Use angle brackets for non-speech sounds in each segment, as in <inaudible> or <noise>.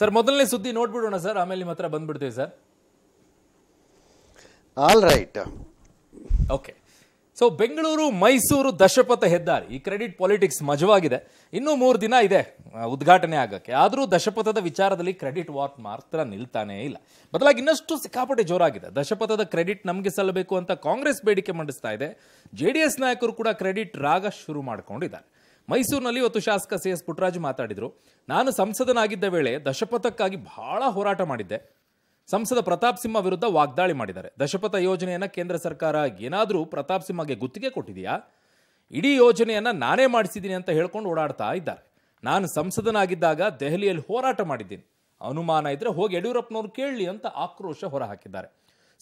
sir ಮೊದಲನೇ ಸುದ್ದಿ ನೋಡ್ಬಿಡೋಣ sir ಆಮೇಲೆ ನಿಮ್ಮ ಹತ್ರ ಬಂದ್ಬಿಡ್ತೀವಿ sir all right okay so Bengaluru Mysuru ದಶಪಥ ಹೆದ್ದಾರಿ ಈ ಕ್ರೆಡಿಟ್ ಪಾಲಿಟಿಕ್ಸ್ ಮಜವಾಗಿದೆ ಇನ್ನೂ ಮೂರು ದಿನ ಇದೆ ಉದ್ಘಾಟನೆ ಆಗಕ್ಕೆ ಆದರೂ ದಶಪಥದ ವಿಚಾರದಲ್ಲಿ ಕ್ರೆಡಿಟ್ ವಾರ್ ಮಾತ್ರ ನಿಲ್ತಾನೆ ಇಲ್ಲ ಬದಲಾಗಿ ಇನ್ನಷ್ಟು ಸಿಕ್ಕಾಪಟ್ಟೆ ಜೋರಾಗಿದೆ ದಶಪಥದ ಕ್ರೆಡಿಟ್ ನಮಗೆ ಸಲ್ಲಬೇಕು ಅಂತ ಕಾಂಗ್ರೆಸ್ ಬೇಡಿಕೆ ಮಂಡಿಸ್ತಾ ಇದೆ ಜೆ ಡಿ ಎಸ್ ನಾಯಕರು ಕೂಡ ಕ್ರೆಡಿಟ್ ರಾಗ ಶುರು ಮಾಡಿಕೊಂಡಿದ್ದಾರೆ ಮೈಸೂರಿನಲ್ಲಿ ಇವತ್ತು ಶಾಸಕ ಸಿ ಎಸ್ ಪುಟ್ಟರಾಜ್ ಮಾತಾಡಿದರು ನಾನು ಸಂಸದನಾಗಿದ್ದ ವೇಳೆ ದಶಪಥಕ್ಕಾಗಿ ಬಹಳ ಹೋರಾಟ ಮಾಡಿದ್ದೆ ಸಂಸದ ಪ್ರತಾಪ್ ಸಿಂಹ ವಿರುದ್ಧ ವಾಗ್ದಾಳಿ ಮಾಡಿದ್ದಾರೆ ದಶಪಥ ಯೋಜನೆಯನ್ನು ಕೇಂದ್ರ ಸರ್ಕಾರ ಏನಾದರೂ ಪ್ರತಾಪ್ ಸಿಂಹಗೆ ಗುತ್ತಿಗೆ ಕೊಟ್ಟಿದೆಯಾ ಇಡೀ ಯೋಜನೆಯನ್ನು ನಾನೇ ಮಾಡಿಸಿದ್ದೀನಿ ಅಂತ ಹೇಳ್ಕೊಂಡು ಓಡಾಡ್ತಾ ಇದ್ದಾರೆ ನಾನು ಸಂಸದನಾಗಿದ್ದಾಗ ದೆಹಲಿಯಲ್ಲಿ ಹೋರಾಟ ಮಾಡಿದ್ದೀನಿ ಅನುಮಾನ ಇದ್ರೆ ಹೋಗಿ ಯಡಿಯೂರಪ್ಪನವ್ರು ಕೇಳಲಿ ಅಂತ ಆಕ್ರೋಶ ಹೊರಹಾಕಿದ್ದಾರೆ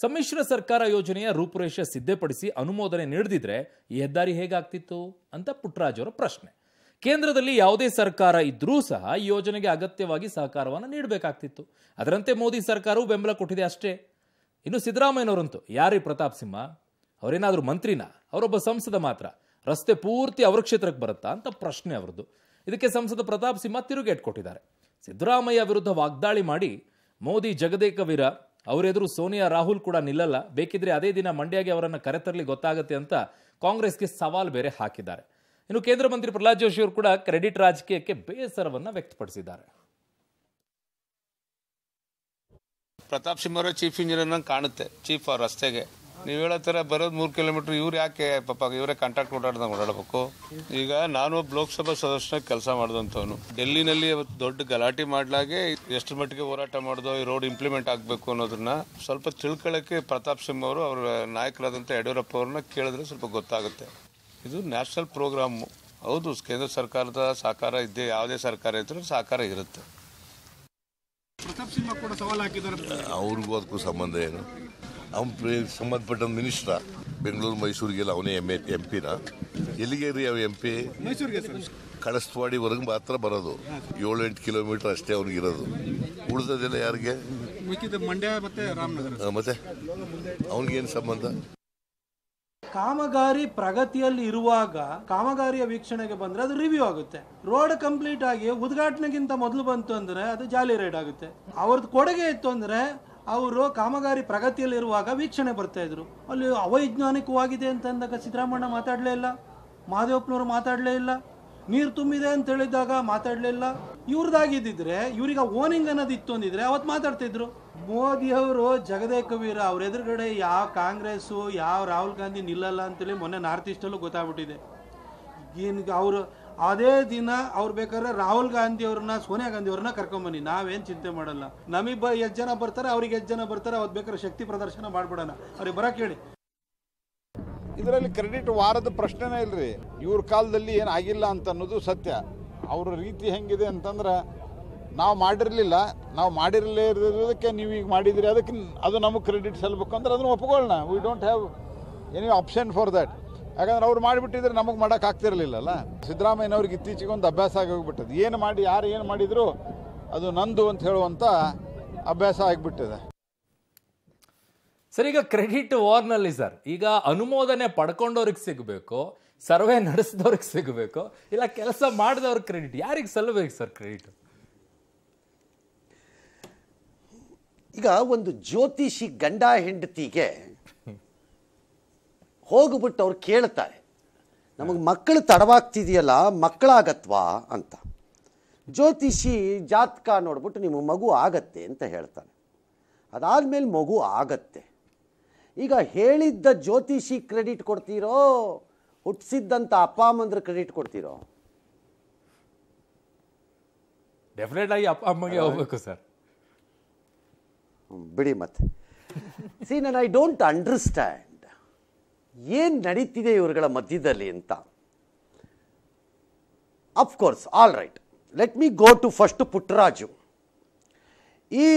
ಸಮ್ಮಿಶ್ರ ಸರ್ಕಾರ ಯೋಜನೆಯ ರೂಪುರೇಷೆ ಸಿದ್ಧಪಡಿಸಿ ಅನುಮೋದನೆ ನೀಡದಿದ್ರೆ ಈ ಹೆದ್ದಾರಿ ಹೇಗಾಗ್ತಿತ್ತು ಅಂತ ಪುಟ್ಟರಾಜ್ ಅವರ ಪ್ರಶ್ನೆ ಕೇಂದ್ರದಲ್ಲಿ ಯಾವುದೇ ಸರ್ಕಾರ ಇದ್ರೂ ಸಹ ಈ ಯೋಜನೆಗೆ ಅಗತ್ಯವಾಗಿ ಸಹಕಾರವನ್ನು ನೀಡಬೇಕಾಗ್ತಿತ್ತು ಅದರಂತೆ ಮೋದಿ ಸರ್ಕಾರವು ಬೆಂಬಲ ಕೊಟ್ಟಿದೆ ಅಷ್ಟೇ ಇನ್ನು ಸಿದ್ದರಾಮಯ್ಯನವರಂತೂ ಯಾರೀ ಪ್ರತಾಪ್ ಸಿಂಹ ಅವರೇನಾದರೂ ಮಂತ್ರಿನ ಅವರೊಬ್ಬ ಸಂಸದ ಮಾತ್ರ ರಸ್ತೆ ಪೂರ್ತಿ ಅವರ ಕ್ಷೇತ್ರಕ್ಕೆ ಬರುತ್ತಾ ಅಂತ ಪ್ರಶ್ನೆ ಅವರದ್ದು ಇದಕ್ಕೆ ಸಂಸದ ಪ್ರತಾಪ್ ಸಿಂಹ ತಿರುಗೇಟ್ ಕೊಟ್ಟಿದ್ದಾರೆ ಸಿದ್ದರಾಮಯ್ಯ ವಿರುದ್ಧ ವಾಗ್ದಾಳಿ ಮಾಡಿ ಮೋದಿ ಜಗದೇಕ ವೀರ ಅವರೆದುರು ಸೋನಿಯಾ ರಾಹುಲ್ ಕೂಡ ನಿಲ್ಲಲ್ಲ ಬೇಕಿದ್ರೆ ಅದೇ ದಿನ ಮಂಡ್ಯಗೆ ಅವರನ್ನು ಕರೆತರಲಿ ಗೊತ್ತಾಗುತ್ತೆ ಅಂತ ಕಾಂಗ್ರೆಸ್ಗೆ ಸವಾಲ್ ಬೇರೆ ಹಾಕಿದ್ದಾರೆ ಇನ್ನು ಕೇಂದ್ರ ಮಂತ್ರಿ ಪ್ರಹ್ಲಾದ್ ಜೋಶಿ ಅವರು ಕೂಡ ಕ್ರೆಡಿಟ್ ರಾಜಕೀಯಕ್ಕೆ ಬೇಸರವನ್ನು ವ್ಯಕ್ತಪಡಿಸಿದ್ದಾರೆ ಪ್ರತಾಪ್ ಸಿಂಹ ಅವರೇ ಚೀಫ್ ಇಂಜಿನಿಯರ್ ನಂಗೆ ಕಾಣುತ್ತೆ ಚೀಫ್ ಅವ್ರ ರಸ್ತೆಗೆ ನೀವು ಹೇಳೋ ಥರ ಬರೋದು ಮೂರು ಕಿಲೋಮೀಟ್ರ್ ಇವ್ರು ಯಾಕೆ ಪಾಪ ಇವರೇ ಕಾಂಟ್ಯಾಕ್ಟ್ ಓಡಾಡ್ದಂಗೆ ಓಡಾಡಬೇಕು ಈಗ ನಾನೊಬ್ಬ ಲೋಕಸಭಾ ಸದಸ್ಯನ ಕೆಲಸ ಮಾಡಿದಂಥವನು ಡೆಲ್ಲಿನಲ್ಲಿ ದೊಡ್ಡ ಗಲಾಟೆ ಮಾಡ್ಲಾಗೆ ಎಷ್ಟು ಮಟ್ಟಿಗೆ ಹೋರಾಟ ಮಾಡೋದು ಈ ರೋಡ್ ಇಂಪ್ಲಿಮೆಂಟ್ ಆಗಬೇಕು ಅನ್ನೋದನ್ನ ಸ್ವಲ್ಪ ತಿಳ್ಕೊಳ್ಳೋಕ್ಕೆ ಪ್ರತಾಪ್ ಸಿಂಹ ಅವರು ಅವರ ನಾಯಕರಾದಂಥ ಯಡಿಯೂರಪ್ಪ ಅವ್ರನ್ನ ಕೇಳಿದ್ರೆ ಸ್ವಲ್ಪ ಗೊತ್ತಾಗುತ್ತೆ ಇದು ನ್ಯಾಷನಲ್ ಪ್ರೋಗ್ರಾಮು ಹೌದು ಕೇಂದ್ರ ಸರ್ಕಾರದ ಸಹಕಾರ ಇದ್ದೇ ಯಾವುದೇ ಸರ್ಕಾರ ಇದ್ರೂ ಸಹಕಾರ ಇರುತ್ತೆ ಅವ್ರಿಗೂ ಅದಕ್ಕೂ ಸಂಬಂಧ ಏನು ಅವ್ನ ಸಂಬಂಧಪಟ್ಟ ಮಿನಿಸ್ಟ್ರ ಬೆಂಗಳೂರು ಮೈಸೂರಿಗೆಲ್ಲ ಅವನೇ ಎಮ್ ಎಂ ಪಿನ ಎಲ್ಲಿಗೆ ರೀ ಅವ ಎಂ ಪಿ ಕಳಸ್ತವಾಡಿವರೆಗೆ ಮಾತ್ರ ಬರೋದು ಏಳು ಎಂಟು ಕಿಲೋಮೀಟರ್ ಅಷ್ಟೇ ಅವ್ನಿಗಿರೋದು ಉಳಿದದೆಲ್ಲ ಯಾರಿಗೆ ಮತ್ತೆ ಮತ್ತೆ ಅವನಿಗೇನು ಸಂಬಂಧ ಕಾಮಗಾರಿ ಪ್ರಗತಿಯಲ್ಲಿ ಇರುವಾಗ ಕಾಮಗಾರಿಯ ವೀಕ್ಷಣೆಗೆ ಬಂದ್ರೆ ಅದು ರಿವ್ಯೂ ಆಗುತ್ತೆ ರೋಡ್ ಕಂಪ್ಲೀಟ್ ಆಗಿ ಉದ್ಘಾಟನೆಗಿಂತ ಮೊದಲು ಬಂತು ಅಂದ್ರೆ ಅದು ಜಾಲಿ ರೈಡ್ ಆಗುತ್ತೆ ಅವ್ರದ್ದು ಕೊಡುಗೆ ಇತ್ತು ಅಂದ್ರೆ ಅವರು ಕಾಮಗಾರಿ ಪ್ರಗತಿಯಲ್ಲಿ ಇರುವಾಗ ವೀಕ್ಷಣೆ ಬರ್ತಾ ಇದ್ರು ಅಲ್ಲಿ ಅವೈಜ್ಞಾನಿಕವಾಗಿದೆ ಅಂತ ಅಂದಾಗ ಸಿದ್ದರಾಮಣ್ಣ ಮಾತಾಡಲೇ ಇಲ್ಲ ಮಹದೇವಪ್ಪನವರು ಮಾತಾಡಲೇ ಇಲ್ಲ ನೀರು ತುಂಬಿದೆ ಅಂತ ಹೇಳಿದಾಗ ಇಲ್ಲ ಇವ್ರದ್ದಾಗಿದ್ದಿದ್ರೆ ಇವ್ರಿಗೆ ಓನಿಂಗ್ ಅನ್ನೋದು ಇತ್ತು ಅಂದಿದ್ರೆ ಅವತ್ತು ಮಾತಾಡ್ತಿದ್ರು ಮೋದಿಯವರು ಜಗದೇ ಕವೀರ ಅವ್ರ ಎದುರುಗಡೆ ಯಾವ ಕಾಂಗ್ರೆಸ್ಸು ಯಾವ ರಾಹುಲ್ ಗಾಂಧಿ ನಿಲ್ಲಲ್ಲ ಅಂತೇಳಿ ಮೊನ್ನೆ ನಾರ್ತ್ ಈಸ್ಟಲ್ಲೂ ಗೊತ್ತಾಗ್ಬಿಟ್ಟಿದೆ ಏನು ಅವರು ಅದೇ ದಿನ ಅವ್ರು ಬೇಕಾದ್ರೆ ರಾಹುಲ್ ಗಾಂಧಿ ಅವ್ರನ್ನ ಸೋನಿಯಾ ಗಾಂಧಿ ಅವ್ರನ್ನ ಕರ್ಕೊಂಬನ್ನಿ ನಾವೇನು ಚಿಂತೆ ಮಾಡಲ್ಲ ನಮಗೆ ಬ ಎಷ್ಟು ಜನ ಬರ್ತಾರೆ ಅವ್ರಿಗೆ ಎಷ್ಟು ಜನ ಬರ್ತಾರೆ ಅವ್ರು ಬೇಕಾದ್ರೆ ಶಕ್ತಿ ಪ್ರದರ್ಶನ ಮಾಡ್ಬಿಡೋಣ ಅವ್ರಿಗೆ ಬರಕ್ಕೆ ಹೇಳಿ ಇದರಲ್ಲಿ ಕ್ರೆಡಿಟ್ ವಾರದ ಪ್ರಶ್ನೆನೇ ಇಲ್ಲರಿ ಇವ್ರ ಕಾಲದಲ್ಲಿ ಏನು ಆಗಿಲ್ಲ ಅಂತ ಅನ್ನೋದು ಸತ್ಯ ಅವ್ರ ರೀತಿ ಹೆಂಗಿದೆ ಅಂತಂದ್ರೆ ನಾವು ಮಾಡಿರಲಿಲ್ಲ ನಾವು ಮಾಡಿರಲೇ ಇರೋದಕ್ಕೆ ನೀವು ಈಗ ಮಾಡಿದ್ರಿ ಅದಕ್ಕೆ ಅದು ನಮಗೆ ಕ್ರೆಡಿಟ್ ಸಲ್ಬೇಕು ಅಂದ್ರೆ ಅದನ್ನು ಒಪ್ಕೊಳ್ಳೋಣ we don't have any option for that ಯಾಕಂದ್ರೆ ಅವ್ರು ಮಾಡಿಬಿಟ್ಟಿದ್ರೆ ನಮಗೆ ಮಾಡೋಕ್ಕಾಗ್ತಿರಲಿಲ್ಲಲ್ಲ ಸಿದ್ದರಾಮಯ್ಯನವ್ರಿಗೆ ಇತ್ತೀಚೆಗೆ ಒಂದು ಅಭ್ಯಾಸ ಆಗೋಗ್ಬಿಟ್ಟದು ಏನು ಮಾಡಿ ಯಾರು ಏನು ಮಾಡಿದ್ರು ಅದು ನಂದು ಅಂತ ಹೇಳುವಂಥ ಅಭ್ಯಾಸ ಆಗಿಬಿಟ್ಟಿದೆ ಸರ್ ಈಗ ಕ್ರೆಡಿಟ್ ವಾರ್ನಲ್ಲಿ ಸರ್ ಈಗ ಅನುಮೋದನೆ ಪಡ್ಕೊಂಡವ್ರಿಗೆ ಸಿಗಬೇಕು ಸರ್ವೆ ನಡೆಸಿದವ್ರಿಗೆ ಸಿಗಬೇಕು ಇಲ್ಲ ಕೆಲಸ ಮಾಡಿದವ್ರಿಗೆ ಕ್ರೆಡಿಟ್ ಯಾರಿಗೆ ಸಲ್ಲಬೇಕು ಸರ್ ಕ್ರೆಡಿಟ್ ಈಗ ಒಂದು ಜ್ಯೋತಿಷಿ ಗಂಡ ಹೆಂಡತಿಗೆ ಹೋಗ್ಬಿಟ್ಟು ಅವ್ರು ಕೇಳ್ತಾರೆ ನಮಗೆ ಮಕ್ಕಳು ತಡವಾಗ್ತಿದೆಯಲ್ಲ ಮಕ್ಕಳಾಗತ್ವಾ ಅಂತ ಜ್ಯೋತಿಷಿ ಜಾತಕ ನೋಡ್ಬಿಟ್ಟು ನಿಮಗೆ ಮಗು ಆಗತ್ತೆ ಅಂತ ಹೇಳ್ತಾನೆ ಅದಾದ್ಮೇಲೆ ಮಗು ಆಗತ್ತೆ ಈಗ ಹೇಳಿದ್ದ ಜ್ಯೋತಿಷಿ ಕ್ರೆಡಿಟ್ ಕೊಡ್ತೀರೋ ಹುಟ್ಟಿಸಿದ್ದಂಥ ಅಪ್ಪ ಅಮ್ಮಂದ್ರೆ ಕ್ರೆಡಿಟ್ ಕೊಡ್ತೀರೋ ಡೆಫಿನೆಟ್ ಆಗಿ ಅಪ್ಪ ಅಮ್ಮಗೆ ಹೋಗ್ಬೇಕು ಸರ್ ಬಿಡಿ ಮತ್ತೆ ಸಿ ಐ ಡೋಂಟ್ ಅಂಡರ್ಸ್ಟ್ಯಾಂಡ್ ಏನು ನಡೀತಿದೆ ಇವರುಗಳ ಮಧ್ಯದಲ್ಲಿ ಅಂತ of course all right let me go to first Puttaraju ಈ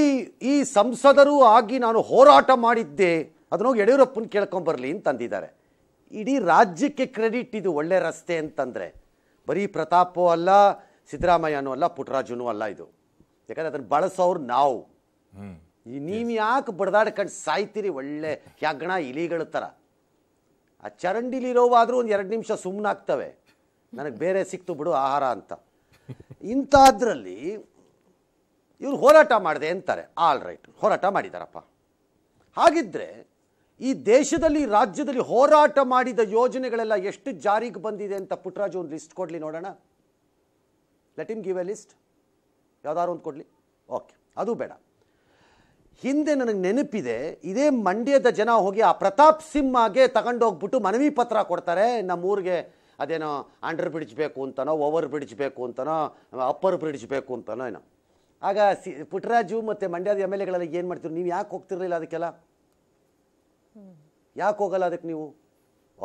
ಈ ಸಂಸದರು ಆಗಿ ನಾನು ಹೋರಾಟ ಮಾಡಿದ್ದೆ ಅದನ್ನೋಗಿ ಯಡಿಯೂರಪ್ಪನ ಕೇಳ್ಕೊಂಬರಲಿ ಅಂತಂದಿದ್ದಾರೆ ಇಡೀ ರಾಜ್ಯಕ್ಕೆ ಕ್ರೆಡಿಟ್ ಇದು ಒಳ್ಳೆ ರಸ್ತೆ ಅಂತಂದರೆ ಬರೀ ಪ್ರತಾಪೋ ಅಲ್ಲ ಸಿದ್ದರಾಮಯ್ಯನೂ ಅಲ್ಲ ಪುಟ್ಟರಾಜುನೂ ಅಲ್ಲ ಇದು ಯಾಕಂದರೆ ಅದನ್ನು ಬಳಸೋರು ನಾವು ಈ ನೀವು ಯಾಕೆ ಬಡದಾಡ್ಕೊಂಡು ಸಾಯ್ತೀರಿ ಒಳ್ಳೆ ಹೆಗ್ಗಣ ಇಲಿಗಳ ಥರ ಆ ಚರಂಡಿಲಿ ಇರೋವಾದರೂ ಒಂದು ಎರಡು ನಿಮಿಷ ಸುಮ್ಮನಾಗ್ತವೆ ನನಗೆ ಬೇರೆ ಸಿಕ್ತು ಬಿಡು ಆಹಾರ ಅಂತ ಇಂಥದ್ರಲ್ಲಿ ಇವ್ರು ಹೋರಾಟ ಮಾಡಿದೆ ಅಂತಾರೆ ಆಲ್ ರೈಟ್ ಹೋರಾಟ ಮಾಡಿದಾರಪ್ಪ ಹಾಗಿದ್ರೆ ಈ ದೇಶದಲ್ಲಿ ರಾಜ್ಯದಲ್ಲಿ ಹೋರಾಟ ಮಾಡಿದ ಯೋಜನೆಗಳೆಲ್ಲ ಎಷ್ಟು ಜಾರಿಗೆ ಬಂದಿದೆ ಅಂತ ಪುಟ್ರಾಜು ಒಂದು ಲಿಸ್ಟ್ ಕೊಡಲಿ ನೋಡೋಣ let me give a list ಯಾವ್ದಾದ್ರು ಒಂದು ಕೊಡಲಿ ಓಕೆ ಅದು ಬೇಡ ಹಿಂದೆ ನನಗೆ ನೆನಪಿದೆ ಇದೇ ಮಂಡ್ಯದ ಜನ ಹೋಗಿ ಆ ಪ್ರತಾಪ್ ಸಿಂಹಾಗೆ ತಗೊಂಡೋಗ್ಬಿಟ್ಟು ಮನವಿ ಪತ್ರ ಕೊಡ್ತಾರೆ ಊರಿಗೆ ಅದೇನೋ ಅಂಡರ್ ಬ್ರಿಡ್ಜ್ ಬೇಕು ಅಂತನೋ ಓವರ್ ಬ್ರಿಡ್ಜ್ ಬೇಕು ಅಂತನೋ ಅಪ್ಪರ್ ಬ್ರಿಡ್ಜ್ ಬೇಕು ಅಂತನೋ ಏನೋ ಆಗ ಸಿ ಪುಟ್ಟರಾಜು ಮತ್ತು ಮಂಡ್ಯದ ಎಮ್ ಎಲ್ ಎಗಳಲ್ಲಿ ಏನು ಮಾಡ್ತೀರಿ ನೀವು ಯಾಕೆ ಹೋಗ್ತಿರಲಿಲ್ಲ ಅದಕ್ಕೆಲ್ಲ ಯಾಕೆ ಹೋಗಲ್ಲ ಅದಕ್ಕೆ ನೀವು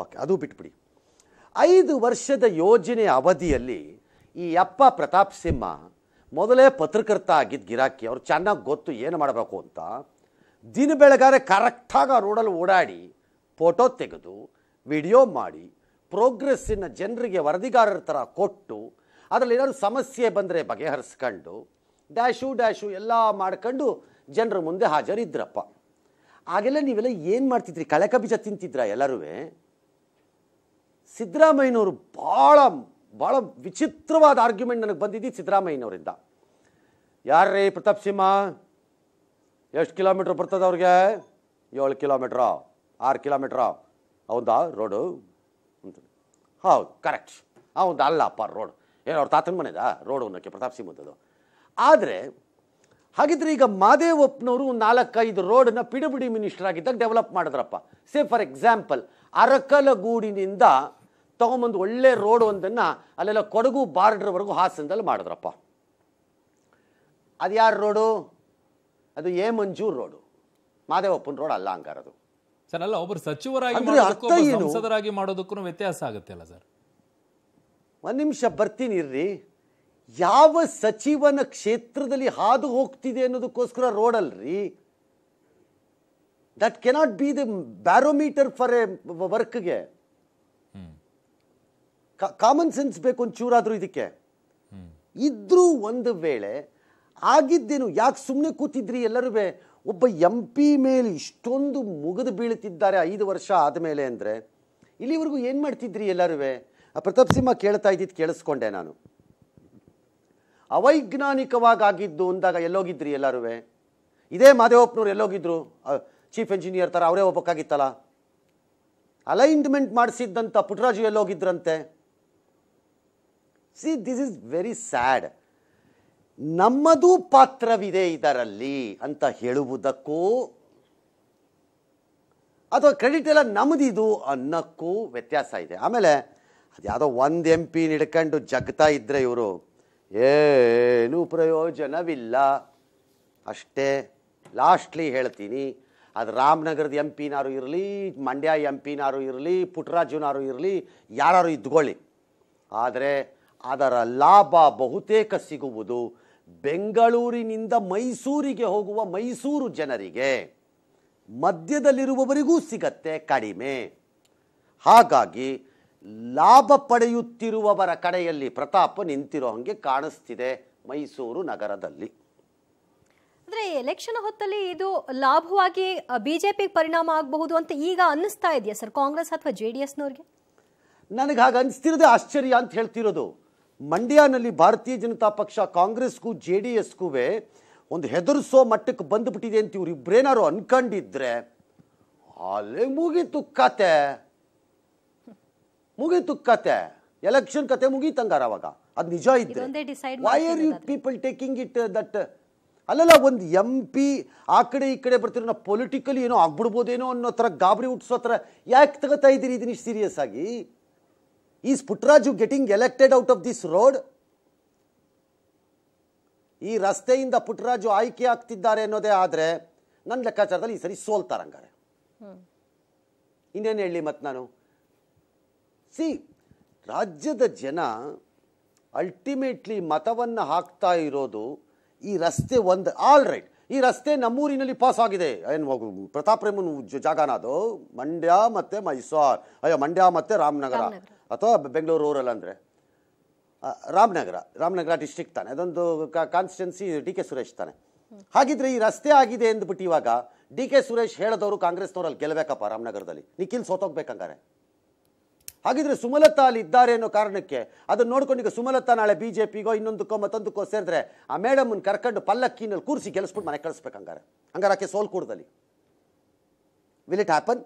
ಓಕೆ ಅದು ಬಿಟ್ಬಿಡಿ ಐದು ವರ್ಷದ ಯೋಜನೆ ಅವಧಿಯಲ್ಲಿ ಈ ಅಪ್ಪ ಪ್ರತಾಪ್ ಸಿಂಹ ಮೊದಲೇ ಪತ್ರಕರ್ತ ಆಗಿದ್ದ ಗಿರಾಕಿ ಅವ್ರು ಚೆನ್ನಾಗಿ ಗೊತ್ತು ಏನು ಮಾಡಬೇಕು ಅಂತ ದಿನ ಬೆಳಗಾರೆ ಕರೆಕ್ಟಾಗಿ ಆ ರೋಡಲ್ಲಿ ಓಡಾಡಿ ಫೋಟೋ ತೆಗೆದು ವಿಡಿಯೋ ಮಾಡಿ ಪ್ರೋಗ್ರೆಸ್ಸಿನ ಜನರಿಗೆ ವರದಿಗಾರರ ಥರ ಕೊಟ್ಟು ಅದರಲ್ಲಿ ಏನಾದರೂ ಸಮಸ್ಯೆ ಬಂದರೆ ಬಗೆಹರಿಸ್ಕೊಂಡು ಡ್ಯಾಶು ಡ್ಯಾಶು ಎಲ್ಲ ಮಾಡ್ಕೊಂಡು ಜನರ ಮುಂದೆ ಹಾಜರಿದ್ರಪ್ಪ ಆಗೆಲ್ಲ ನೀವೆಲ್ಲ ಏನು ಮಾಡ್ತಿದ್ರಿ ಕಳೆಕ ಬೀಜ ತಿಂತಿದ್ರ ಎಲ್ಲರೂ ಸಿದ್ದರಾಮಯ್ಯನವರು ಭಾಳ ಭಾಳ ವಿಚಿತ್ರವಾದ ಆರ್ಗ್ಯುಮೆಂಟ್ ನನಗೆ ಬಂದಿದ್ದು ಸಿದ್ದರಾಮಯ್ಯನವರಿಂದ ರೀ ಪ್ರತಾಪ್ ಸಿಂಹ ಎಷ್ಟು ಕಿಲೋಮೀಟ್ರ್ ಬರ್ತದೆ ಅವ್ರಿಗೆ ಏಳು ಕಿಲೋಮೀಟ್ರಾ ಆರು ಕಿಲೋಮೀಟ್ರಾ ಹೌದಾ ರೋಡು ಅಂತ ಹೌದು ಕರೆಕ್ಟ್ ಹೌದು ಅಲ್ಲಪ್ಪ ರೋಡ್ ಏನು ಅವ್ರ ತಾತನ ಮನೆದ ರೋಡ್ ಅನ್ನೋಕ್ಕೆ ಪ್ರತಾಪ್ ಸಿಂಹ ಆದರೆ ಹಾಗಿದ್ರೆ ಈಗ ಮಾದೇವಪ್ಪನವರು ನಾಲ್ಕೈದು ರೋಡನ್ನ ಪಿ ಡಬ್ಲ್ಯೂ ಡಿ ಮಿನಿಸ್ಟರ್ ಆಗಿದ್ದಾಗ ಡೆವಲಪ್ ಮಾಡಿದ್ರಪ್ಪ ಸೇ ಫಾರ್ ಎಕ್ಸಾಂಪಲ್ ಅರಕಲಗೂಡಿನಿಂದ ತಗೊಂಬಂದು ಒಳ್ಳೆ ರೋಡ್ ಒಂದನ್ನು ಅಲ್ಲೆಲ್ಲ ಕೊಡಗು ಬಾರ್ಡ್ರ್ವರೆಗೂ ಹಾಸನದಲ್ಲಿ ಮಾಡಿದ್ರಪ್ಪ ಅದು ಯಾರು ರೋಡು ಅದು ಎ ಮಂಜೂರ್ ರೋಡು ಮಾದೇವಪ್ಪನ ರೋಡ್ ಅಲ್ಲ ಹಂಗಾರದು ಸರ್ ಅಲ್ಲ ಒಬ್ಬರು ಸಚಿವರಾಗಿ ಸಂಸದರಾಗಿ ಮಾಡೋದಕ್ಕೂ ವ್ಯತ್ಯಾಸ ಆಗುತ್ತೆ ಅಲ್ಲ ಸರ್ ಒಂದು ನಿಮಿಷ ಬರ್ತೀನಿ ಇರ್ರಿ ಯಾವ ಸಚಿವನ ಕ್ಷೇತ್ರದಲ್ಲಿ ಹಾದು ಹೋಗ್ತಿದೆ ಅನ್ನೋದಕ್ಕೋಸ್ಕರ ರೋಡ್ ಅಲ್ರಿ that cannot be the barometer for a ವರ್ಕ್ಗೆ ಕಾಮನ್ ಸೆನ್ಸ್ ಬೇಕು ಒಂಚೂರಾದ್ರೂ ಇದಕ್ಕೆ ಇದ್ರೂ ಒಂದು ವೇಳೆ ಆಗಿದ್ದೇನು ಯಾಕೆ ಸುಮ್ಮನೆ ಕೂತಿದ್ರಿ ಎಲ್ಲರೂ ಒಬ್ಬ ಎಂ ಪಿ ಮೇಲೆ ಇಷ್ಟೊಂದು ಮುಗಿದು ಬೀಳುತ್ತಿದ್ದಾರೆ ಐದು ವರ್ಷ ಆದಮೇಲೆ ಅಂದರೆ ಇಲ್ಲಿವರೆಗೂ ಏನು ಮಾಡ್ತಿದ್ರಿ ಎಲ್ಲರೂ ಪ್ರತಾಪ್ ಸಿಂಹ ಕೇಳ್ತಾ ಇದ್ದಿದ್ದು ಕೇಳಿಸ್ಕೊಂಡೆ ನಾನು ಅವೈಜ್ಞಾನಿಕವಾಗಿ ಆಗಿದ್ದು ಅಂದಾಗ ಎಲ್ಲೋಗಿದ್ರಿ ಎಲ್ಲರೂ ಇದೇ ಮಾದೇವಪ್ಪನವ್ರು ಎಲ್ಲೋಗಿದ್ರು ಚೀಫ್ ಇಂಜಿನಿಯರ್ ಥರ ಅವರೇ ಹೋಗ್ಬೇಕಾಗಿತ್ತಲ್ಲ ಅಲೈನ್ಮೆಂಟ್ ಮಾಡಿಸಿದ್ದಂಥ ಪುಟ್ಟರಾಜು ಎಲ್ಲೋಗಿದ್ರಂತೆ see this is very sad ನಮ್ಮದು ಪಾತ್ರವಿದೆ ಇದರಲ್ಲಿ ಅಂತ ಹೇಳುವುದಕ್ಕೂ ಅಥವಾ ಕ್ರೆಡಿಟ್ ಎಲ್ಲ ನಮ್ಮದಿದು ಅನ್ನಕ್ಕೂ ವ್ಯತ್ಯಾಸ ಇದೆ ಆಮೇಲೆ ಅದು ಯಾವುದೋ ಒಂದು ಎಂ ಪಿ ಹಿಡ್ಕೊಂಡು ಜಗ್ತಾ ಇದ್ದರೆ ಇವರು ಏನೂ ಪ್ರಯೋಜನವಿಲ್ಲ ಅಷ್ಟೇ ಲಾಸ್ಟ್ಲಿ ಹೇಳ್ತೀನಿ ಅದು ರಾಮನಗರದ ಎಂ ಪಿನಾರು ಇರಲಿ ಮಂಡ್ಯ ಎಂ ಪಿನಾರು ಇರಲಿ ಪುಟ್ಟರಾಜುನಾರು ಇರಲಿ ಯಾರು ಇದ್ಕೊಳ್ಳಿ ಆದರೆ ಅದರ ಲಾಭ ಬಹುತೇಕ ಸಿಗುವುದು ಬೆಂಗಳೂರಿನಿಂದ ಮೈಸೂರಿಗೆ ಹೋಗುವ ಮೈಸೂರು ಜನರಿಗೆ ಮಧ್ಯದಲ್ಲಿರುವವರಿಗೂ ಸಿಗತ್ತೆ ಕಡಿಮೆ ಹಾಗಾಗಿ ಲಾಭ ಪಡೆಯುತ್ತಿರುವವರ ಕಡೆಯಲ್ಲಿ ಪ್ರತಾಪ ನಿಂತಿರೋ ಹಾಗೆ ಕಾಣಿಸ್ತಿದೆ ಮೈಸೂರು ನಗರದಲ್ಲಿ ಅಂದರೆ ಎಲೆಕ್ಷನ್ ಹೊತ್ತಲ್ಲಿ ಇದು ಲಾಭವಾಗಿ ಬಿಜೆಪಿಗೆ ಪರಿಣಾಮ ಆಗಬಹುದು ಅಂತ ಈಗ ಅನ್ನಿಸ್ತಾ ಇದೆಯಾ ಸರ್ ಕಾಂಗ್ರೆಸ್ ಅಥವಾ ಜೆ ಡಿ ಎಸ್ನವ್ರಿಗೆ ನನಗೆ ಹಾಗೆ ಅನಿಸ್ತಿರೋದೇ ಆಶ್ಚರ್ಯ ಅಂತ ಹೇಳ್ತಿರೋದು ಮಂಡ್ಯನಲ್ಲಿ ಭಾರತೀಯ ಜನತಾ ಪಕ್ಷ ಕಾಂಗ್ರೆಸ್ಗೂ ಜೆ ಡಿ ಎಸ್ಗೂ ಒಂದು ಹೆದರಿಸೋ ಮಟ್ಟಕ್ಕೆ ಬಂದುಬಿಟ್ಟಿದೆ ಅಂತ ಇವ್ರು ಇಬ್ಬರೇನಾರು ಅನ್ಕೊಂಡಿದ್ರೆ ಅಲ್ಲೇ ಮುಗೀತು ಕತೆ ಮುಗೀತು ಕತೆ ಎಲೆಕ್ಷನ್ ಕತೆ ಮುಗೀತಂಗಾರ ಅವಾಗ ಅದು ನಿಜ ಇದ್ರೆ why are you people taking it that ಅಲ್ಲೆಲ್ಲ ಒಂದು ಎಂ ಪಿ ಆ ಕಡೆ ಈ ಕಡೆ ಬರ್ತಿರೋ ನಾವು ಪೊಲಿಟಿಕಲಿ ಏನೋ ಆಗ್ಬಿಡ್ಬೋದೇನೋ ಅನ್ನೋ ಥರ ಗಾಬರಿ ಹುಟ್ಟಿಸೋ ಥರ ಯಾಕೆ ತಗೋತಾ ಇದ್ದೀರಿ ಇದನ್ನ ಸೀರಿಯಸ್ ಆಗಿ is Puttaraju getting elected out of this road ಈ ರಸ್ತೆಯಿಂದ ಪುಟ್ರಾಜು ಆಯ್ಕೆ ಆಗ್ತಿದ್ದಾರೆ ಅನ್ನೋದೇ ಆದರೆ ನನ್ನ ಲೆಕ್ಕಾಚಾರದಲ್ಲಿ ಈ ಸರಿ ಸೋಲ್ತಾರಂಗಾರೆ ಇನ್ನೇನು ಹೇಳಿ ಮತ್ತು ನಾನು ಸಿ ರಾಜ್ಯದ ಜನ ಅಲ್ಟಿಮೇಟ್ಲಿ ಮತವನ್ನು ಹಾಕ್ತಾ ಇರೋದು ಈ ರಸ್ತೆ ಒಂದು ಆಲ್ ರೈಟ್ ಈ ರಸ್ತೆ ನಮ್ಮೂರಿನಲ್ಲಿ ಪಾಸ್ ಆಗಿದೆ ಏನು ಪ್ರತಾಪ್ರೇಮನ್ ಜಾಗನ ಅದು ಮಂಡ್ಯ ಮತ್ತು ಮೈಸೂರು ಅಯ್ಯೋ ಮಂಡ್ಯ ಮತ್ತು ರಾಮನಗರ ಅಥವಾ ಬೆಂಗಳೂರು ಊರಲ್ಲ ಅಂದರೆ ರಾಮನಗರ ರಾಮನಗರ ಡಿಸ್ಟ್ರಿಕ್ಟ್ ತಾನೆ ಅದೊಂದು ಕಾನ್ಸ್ಟಿಟ್ಯೆನ್ಸಿ ಡಿ ಕೆ ಸುರೇಶ್ ತಾನೆ ಹಾಗಿದ್ರೆ ಈ ರಸ್ತೆ ಆಗಿದೆ ಅಂದ್ಬಿಟ್ಟು ಇವಾಗ ಡಿ ಕೆ ಸುರೇಶ್ ಹೇಳೋದವರು ಕಾಂಗ್ರೆಸ್ನವ್ರಲ್ಲಿ ಗೆಲ್ಲಬೇಕಪ್ಪ ರಾಮನಗರದಲ್ಲಿ ನಿಖಿಲ್ ಸೋತೋಗ್ಬೇಕಂಗಾರೆ ಹಾಗಿದ್ರೆ ಸುಮಲತಾ ಅಲ್ಲಿ ಇದ್ದಾರೆ ಅನ್ನೋ ಕಾರಣಕ್ಕೆ ಅದನ್ನ ನೋಡ್ಕೊಂಡು ಈಗ ಸುಮಲತಾ ನಾಳೆ ಬಿ ಜೆ ಪಿಗೋ ಇನ್ನೊಂದಕ್ಕೋ ಮತ್ತೊಂದಕ್ಕೋ ಸೇರಿದ್ರೆ ಆ ಮೇಡಮನ್ನು ಕರ್ಕೊಂಡು ಪಲ್ಲಕ್ಕಿನಲ್ಲಿ ಕೂರಿಸಿ ಗೆಲ್ಸ್ಬಿಟ್ಟು ಮನೆ ಕಳಿಸ್ಬೇಕಂಗಾರೆ ಹಂಗಾರೆ ಆಕೆ ಸೋಲ್ಕೂಡದಲ್ಲಿ will it happen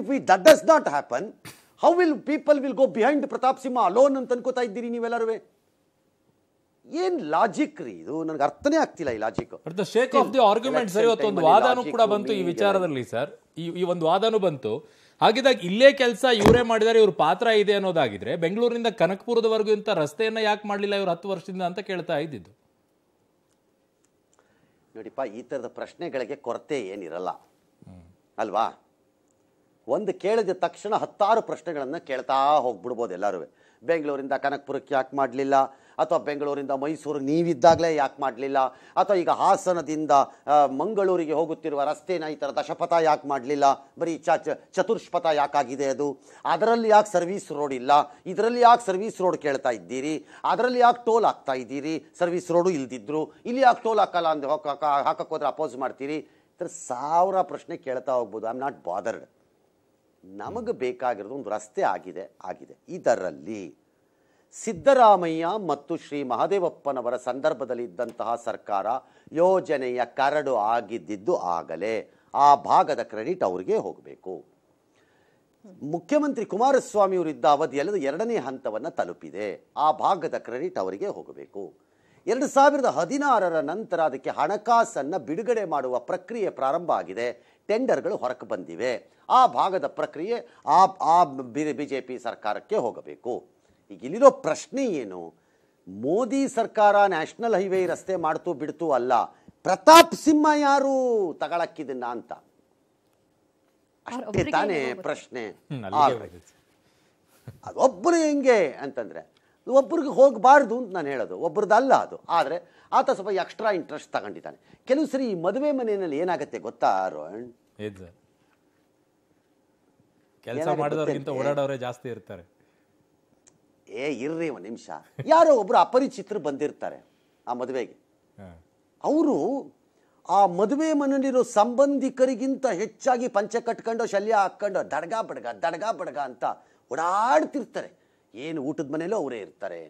if we that does not happen how will people will go behind Pratap Simha alone ಅಂತ ಅನ್ಕೋತಾ ಇದ್ದೀರಿ ನೀವೆಲ್ಲರೂ ಏನ್ ಲಾಜಿಕ್ ರೀ ಇದು ನನಗೆ ಅರ್ಥನೇ ಆಗ್ತಿಲ್ಲ ಈ logic sake of the argument ಸರಿ ಇವತ್ತು ಒಂದು ವಾದಾನು ಕೂಡ ಬಂತು ಈ ವಿಚಾರದಲ್ಲಿ ಸರ್ ಈ ಒಂದು ವಾದನೂ ಬಂತು ಹಾಗಿದ್ದಾಗ ಇಲ್ಲೇ ಕೆಲಸ ಇವರೇ ಮಾಡಿದ್ದಾರೆ ಇವ್ರ ಪಾತ್ರ ಇದೆ ಅನ್ನೋದಾಗಿದ್ರೆ ಬೆಂಗಳೂರಿನಿಂದ ಕನಕಪುರದವರೆಗೂ ಇಂಥ ರಸ್ತೆಯನ್ನ ಯಾಕೆ ಮಾಡಲಿಲ್ಲ ಇವ್ರು ಹತ್ತು ವರ್ಷದಿಂದ ಅಂತ ಕೇಳ್ತಾ ಇದ್ದಿದ್ದು ನೋಡಿಪ್ಪ ಈ ಥರದ ಪ್ರಶ್ನೆಗಳಿಗೆ ಕೊರತೆ ಏನಿರಲ್ಲ ಅಲ್ವಾ ಒಂದು ಕೇಳಿದ ತಕ್ಷಣ ಹತ್ತಾರು ಪ್ರಶ್ನೆಗಳನ್ನು ಕೇಳ್ತಾ ಹೋಗ್ಬಿಡ್ಬೋದು ಎಲ್ಲರೂ ಬೆಂಗಳೂರಿಂದ ಕನಕಪುರಕ್ಕೆ ಯಾಕೆ ಮಾಡಲಿಲ್ಲ ಅಥವಾ ಬೆಂಗಳೂರಿಂದ ಮೈಸೂರಿಗೆ ನೀವಿದ್ದಾಗಲೇ ಯಾಕೆ ಮಾಡಲಿಲ್ಲ ಅಥವಾ ಈಗ ಹಾಸನದಿಂದ ಮಂಗಳೂರಿಗೆ ಹೋಗುತ್ತಿರುವ ರಸ್ತೆನ ಈ ಥರ ದಶಪಥ ಯಾಕೆ ಮಾಡಲಿಲ್ಲ ಬರೀ ಚ ಚತುಷ್ಪಥ ಯಾಕಾಗಿದೆ ಅದು ಅದರಲ್ಲಿ ಯಾಕೆ ಸರ್ವಿಸ್ ರೋಡ್ ಇಲ್ಲ ಇದರಲ್ಲಿ ಯಾಕೆ ಸರ್ವಿಸ್ ರೋಡ್ ಕೇಳ್ತಾ ಇದ್ದೀರಿ ಅದರಲ್ಲಿ ಯಾಕೆ ಟೋಲ್ ಹಾಕ್ತಾ ಇದ್ದೀರಿ ಸರ್ವಿಸ್ ರೋಡು ಇಲ್ದಿದ್ರು ಇಲ್ಲಿ ಯಾಕೆ ಟೋಲ್ ಹಾಕಲ್ಲ ಅಂದು ಹಾಕಕ್ಕೆ ಹೋದ್ರೆ ಅಪೋಸ್ ಮಾಡ್ತೀರಿ ಈ ಥರ ಸಾವಿರ ಪ್ರಶ್ನೆ ಕೇಳ್ತಾ ಹೋಗ್ಬೋದು ಐ ಆಮ್ ನಾಟ್ ಬಾದರ್ಡ್ ನಮಗೆ ಬೇಕಾಗಿರೋದು ಒಂದು ರಸ್ತೆ ಆಗಿದೆ ಆಗಿದೆ ಇದರಲ್ಲಿ ಸಿದ್ದರಾಮಯ್ಯ ಮತ್ತು ಶ್ರೀ ಮಹಾದೇವಪ್ಪನವರ ಸಂದರ್ಭದಲ್ಲಿ ಇದ್ದಂತಹ ಸರ್ಕಾರ ಯೋಜನೆಯ ಕರಡು ಆಗಿದ್ದಿದ್ದು ಆಗಲೇ ಆ ಭಾಗದ ಕ್ರೆಡಿಟ್ ಅವರಿಗೆ ಹೋಗಬೇಕು ಮುಖ್ಯಮಂತ್ರಿ ಕುಮಾರಸ್ವಾಮಿಯವರಿದ್ದ ಅವಧಿಯಲ್ಲಿ ಎರಡನೇ ಹಂತವನ್ನು ತಲುಪಿದೆ ಆ ಭಾಗದ ಕ್ರೆಡಿಟ್ ಅವರಿಗೆ ಹೋಗಬೇಕು ಎರಡು ಸಾವಿರದ ಹದಿನಾರರ ನಂತರ ಅದಕ್ಕೆ ಹಣಕಾಸನ್ನು ಬಿಡುಗಡೆ ಮಾಡುವ ಪ್ರಕ್ರಿಯೆ ಪ್ರಾರಂಭ ಆಗಿದೆ ಟೆಂಡರ್ಗಳು ಹೊರಕು ಬಂದಿವೆ ಆ ಭಾಗದ ಪ್ರಕ್ರಿಯೆ ಆ ಆ ಬಿ ಜೆ ಪಿ ಸರ್ಕಾರಕ್ಕೆ ಹೋಗಬೇಕು ಇಲ್ಲಿರೋ ಪ್ರಶ್ನೆ ಏನು ಮೋದಿ ಸರ್ಕಾರ ನ್ಯಾಷನಲ್ ಹೈವೇ ರಸ್ತೆ ಮಾಡ್ತು ಬಿಡ್ತು ಅಲ್ಲ ಪ್ರತಾಪ್ ಸಿಂಹ ಯಾರು ತಗೊಳಕ್ಕಿದನ್ನ ಅಂತ ಅಷ್ಟೇ ತಾನೇ ಪ್ರಶ್ನೆ ಅದೊಬ್ಬರು ಹೆಂಗೆ ಅಂತಂದ್ರೆ ಒಬ್ಬರಿಗೆ ಹೋಗಬಾರ್ದು ಅಂತ ನಾನು ಹೇಳೋದು ಒಬ್ಬರದಲ್ಲ ಅದು ಆದರೆ ಆತ ಸ್ವಲ್ಪ ಎಕ್ಸ್ಟ್ರಾ ಇಂಟ್ರೆಸ್ಟ್ ತಗೊಂಡಿದ್ದಾನೆ ಕೆಲವು ಸರಿ ಈ ಮದುವೆ ಮನೆಯಲ್ಲಿ ಏನಾಗುತ್ತೆ ಗೊತ್ತಾ ರೋಹಣ್ ಕೆಲಸ ಮಾಡಿದವರಿಗಿಂತ ಓಡಾಡೋರೇ ಜಾಸ್ತಿ ಇರ್ತಾರೆ ಏ ಇರ್ರಿ ಒಂದು ನಿಮಿಷ ಯಾರೋ ಒಬ್ರು ಅಪರಿಚಿತರು ಬಂದಿರ್ತಾರೆ ಆ ಮದುವೆಗೆ ಅವರು ಆ ಮದುವೆ ಮನೆಯಲ್ಲಿರೋ ಸಂಬಂಧಿಕರಿಗಿಂತ ಹೆಚ್ಚಾಗಿ ಪಂಚೆ ಕಟ್ಕೊಂಡು ಶಲ್ಯ ಹಾಕ್ಕೊಂಡು ದಡ್ಗ ಬಡ್ಗ ದಡ್ಗ ಬಡ್ಗ ಅಂತ ಓಡಾಡ್ತಿರ್ತಾರೆ ಏನು ಊಟದ ಮನೆಯಲ್ಲೂ ಅವರೇ ಇರ್ತಾರೆ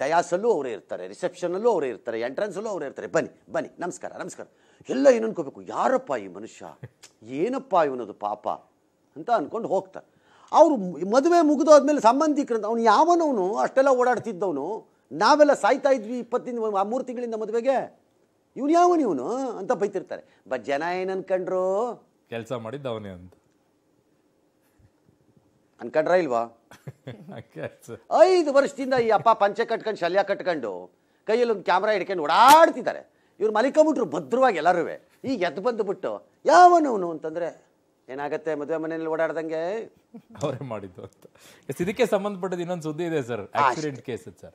ಡಯಾಸಲ್ಲೂ ಅವರೇ ಇರ್ತಾರೆ ರಿಸೆಪ್ಷನಲ್ಲೂ ಅವರೇ ಇರ್ತಾರೆ ಎಂಟ್ರೆನ್ಸಲ್ಲೂ ಅವರೇ ಇರ್ತಾರೆ ಬನ್ನಿ ಬನ್ನಿ ನಮಸ್ಕಾರ ನಮಸ್ಕಾರ ಎಲ್ಲ ಏನು ಯಾರಪ್ಪ ಈ ಮನುಷ್ಯ ಏನಪ್ಪ ಇವನದು ಪಾಪ ಅಂತ ಅಂದ್ಕೊಂಡು ಹೋಗ್ತಾರೆ ಅವರು ಮದುವೆ ಮುಗಿದೋದ್ಮೇಲೆ ಸಂಬಂಧಿಕರಂತ ಅವನು ಯಾವನವನು ಅಷ್ಟೆಲ್ಲ ಓಡಾಡ್ತಿದ್ದವನು ನಾವೆಲ್ಲ ಸಾಯ್ತಾ ಇದ್ವಿ ಇಪ್ಪತ್ತಿಂದ ಆ ಮೂರು ತಿಂಗಳಿಂದ ಮದುವೆಗೆ ಇವನು ಯಾವನು ಇವನು ಅಂತ ಬೈತಿರ್ತಾರೆ ಬಟ್ ಜನ ಏನನ್ಕಂಡ್ರು ಕೆಲಸ ಮಾಡಿದ್ದವನೇ ಅಂತ ಅನ್ಕಂಡ್ರ ಇಲ್ವಾ ಐದು ವರ್ಷದಿಂದ ಈ ಅಪ್ಪ ಪಂಚೆ ಕಟ್ಕೊಂಡು ಶಲ್ಯ ಕಟ್ಕೊಂಡು ಕೈಯಲ್ಲಿ ಒಂದು ಕ್ಯಾಮ್ರಾ ಹಿಡ್ಕೊಂಡು ಓಡಾಡ್ತಿದ್ದಾರೆ ಇವ್ರು ಮಲಿಕೊಂಬಿಟ್ರು ಭದ್ರವಾಗಿ ಎಲ್ಲರೂ ಈಗ ಎದ್ದು ಬಂದುಬಿಟ್ಟು ಯಾವನವನು ಅಂತಂದರೆ ಏನಾಗತ್ತೆ ಮದುವೆ ಮನೆಯಲ್ಲಿ ಓಡಾಡ್ದಂಗೆ ಅವರೇ ಮಾಡಿದ್ದು ಅಂತ ಇದಕ್ಕೆ ಸಂಬಂಧಪಟ್ಟದ ಇನ್ನೊಂದು ಸುದ್ದಿ ಇದೆ sir accident case sir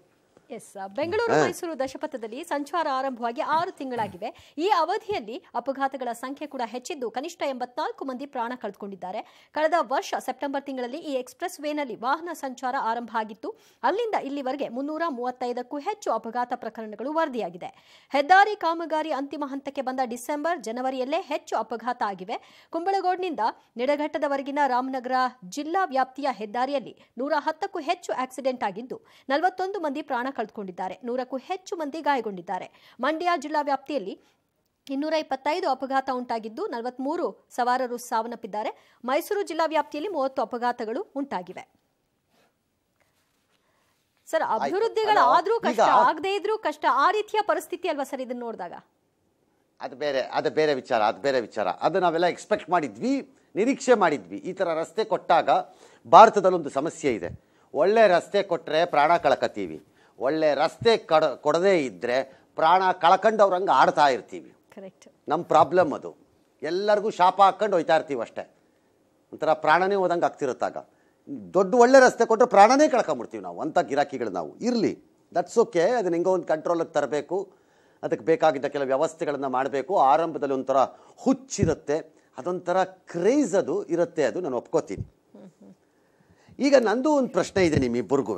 yes Bengaluru Mysuru ದಶಪಥದಲ್ಲಿ ಸಂಚಾರ ಆರಂಭವಾಗಿ ಆರು ತಿಂಗಳಾಗಿವೆ ಈ ಅವಧಿಯಲ್ಲಿ ಅಪಘಾತಗಳ ಸಂಖ್ಯೆ ಕೂಡ ಹೆಚ್ಚಿದ್ದು ಕನಿಷ್ಠ ಎಂಬತ್ನಾಲ್ಕು ಮಂದಿ ಪ್ರಾಣ ಕಳೆದುಕೊಂಡಿದ್ದಾರೆ ಕಳೆದ ವರ್ಷ ಸೆಪ್ಟೆಂಬರ್ ತಿಂಗಳಲ್ಲಿ ಈ ಎಕ್ಸ್ಪ್ರೆಸ್ ವೇನಲ್ಲಿ ವಾಹನ ಸಂಚಾರ ಆರಂಭ ಆಗಿತ್ತು ಅಲ್ಲಿಂದ ಇಲ್ಲಿವರೆಗೆ ಮುನ್ನೂರ ಮೂವತ್ತೈದಕ್ಕೂ ಹೆಚ್ಚು ಅಪಘಾತ ಪ್ರಕರಣಗಳು ವರದಿಯಾಗಿದೆ ಹೆದ್ದಾರಿ ಕಾಮಗಾರಿ ಅಂತಿಮ ಹಂತಕ್ಕೆ ಬಂದ ಡಿಸೆಂಬರ್ ಜನವರಿಯಲ್ಲೇ ಹೆಚ್ಚು ಅಪಘಾತ ಆಗಿವೆ ಕುಂಬಳಗೋಡ್ನಿಂದ ನಿಡಘಟ್ಟದವರೆಗಿನ ರಾಮನಗರ ಜಿಲ್ಲಾ ವ್ಯಾಪ್ತಿಯ ಹೆದ್ದಾರಿಯಲ್ಲಿ ನೂರ ಹತ್ತಕ್ಕೂ ಹೆಚ್ಚು ಆಕ್ಸಿಡೆಂಟ್ ಆಗಿದ್ದು ನಲವತ್ತೊಂದು ಮಂದಿ ಪ್ರಾಣ ಕಳೆದುಕೊಂಡಿದ್ದಾರೆ ನೂರಕ್ಕೂ ಹೆಚ್ಚು ಮಂದಿ ಗಾಯಗೊಂಡಿದ್ದಾರೆ ಮಂಡ್ಯ ಜಿಲ್ಲಾ ವ್ಯಾಪ್ತಿಯಲ್ಲಿ ಇನ್ನೂರ ಇಪ್ಪತ್ತೈದು ಅಪಘಾತ ಉಂಟಾಗಿದ್ದು ನಲವತ್ಮೂರು ಸವಾರರು ಸಾವನ್ನಪ್ಪಿದ್ದಾರೆ ಮೈಸೂರು ಜಿಲ್ಲಾ ವ್ಯಾಪ್ತಿಯಲ್ಲಿ ಮೂವತ್ತು ಅಪಘಾತಗಳು ಉಂಟಾಗಿವೆ ಸರ್ ಅಭಿವೃದ್ಧಿಗಳು ಕಷ್ಟ ಆಗದೇ ಇದ್ರೂ ಕಷ್ಟ ಆ ರೀತಿಯ ಪರಿಸ್ಥಿತಿ ಅಲ್ವಾ ಸರ್ ಇದನ್ನ ನೋಡಿದಾಗ ಅದು ಬೇರೆ ಅದು ಬೇರೆ ವಿಚಾರ ಅದು ಬೇರೆ ವಿಚಾರ ಅದು ನಾವೆಲ್ಲ ಎಕ್ಸ್ಪೆಕ್ಟ್ ಮಾಡಿದ್ವಿ ನಿರೀಕ್ಷೆ ಮಾಡಿದ್ವಿ ಈ ಥರ ರಸ್ತೆ ಕೊಟ್ಟಾಗ ಭಾರತದಲ್ಲೊಂದು ಸಮಸ್ಯೆ ಇದೆ ಒಳ್ಳೆ ರಸ್ತೆ ಕೊಟ್ಟರೆ ಪ್ರಾಣ ಕಳಕತ್ತೀವಿ ಒಳ್ಳೆ ರಸ್ತೆ ಕಡ ಕೊಡದೇ ಇದ್ದರೆ ಪ್ರಾಣ ಕಳ್ಕೊಂಡವ್ರಂಗೆ ಆಡ್ತಾ ಇರ್ತೀವಿ ನಮ್ಮ ಪ್ರಾಬ್ಲಮ್ ಅದು ಎಲ್ಲರಿಗೂ ಶಾಪ ಹಾಕ್ಕೊಂಡು ಹೋಯ್ತಾ ಇರ್ತೀವಿ ಅಷ್ಟೇ ಒಂಥರ ಪ್ರಾಣನೇ ಹೋದಂಗೆ ಆಗ್ತಿರುತ್ತಾಗ ದೊಡ್ಡ ಒಳ್ಳೆ ರಸ್ತೆ ಕೊಟ್ಟರೆ ಪ್ರಾಣನೇ ಕಳ್ಕೊಂಬಿಡ್ತೀವಿ ನಾವು ಅಂಥ ಗಿರಾಕಿಗಳು ನಾವು ಇರಲಿ ದಟ್ಸ್ ಓಕೆ ಅದನ್ನ ಹೆಂಗೋ ಒಂದು ಕಂಟ್ರೋಲಿಗೆ ತರಬೇಕು ಅದಕ್ಕೆ ಬೇಕಾಗಿದ್ದ ಕೆಲವು ವ್ಯವಸ್ಥೆಗಳನ್ನು ಮಾಡಬೇಕು ಆರಂಭದಲ್ಲಿ ಒಂಥರ ಹುಚ್ಚಿರುತ್ತೆ ಅದೊಂಥರ ಕ್ರೇಜ್ ಅದು ಇರುತ್ತೆ ಅದು ನಾನು ಒಪ್ಕೋತೀನಿ ಈಗ ನಂದು ಒಂದು ಪ್ರಶ್ನೆ ಇದೆ ನಿಮ್ಮಿಬ್ಬರಿಗೂ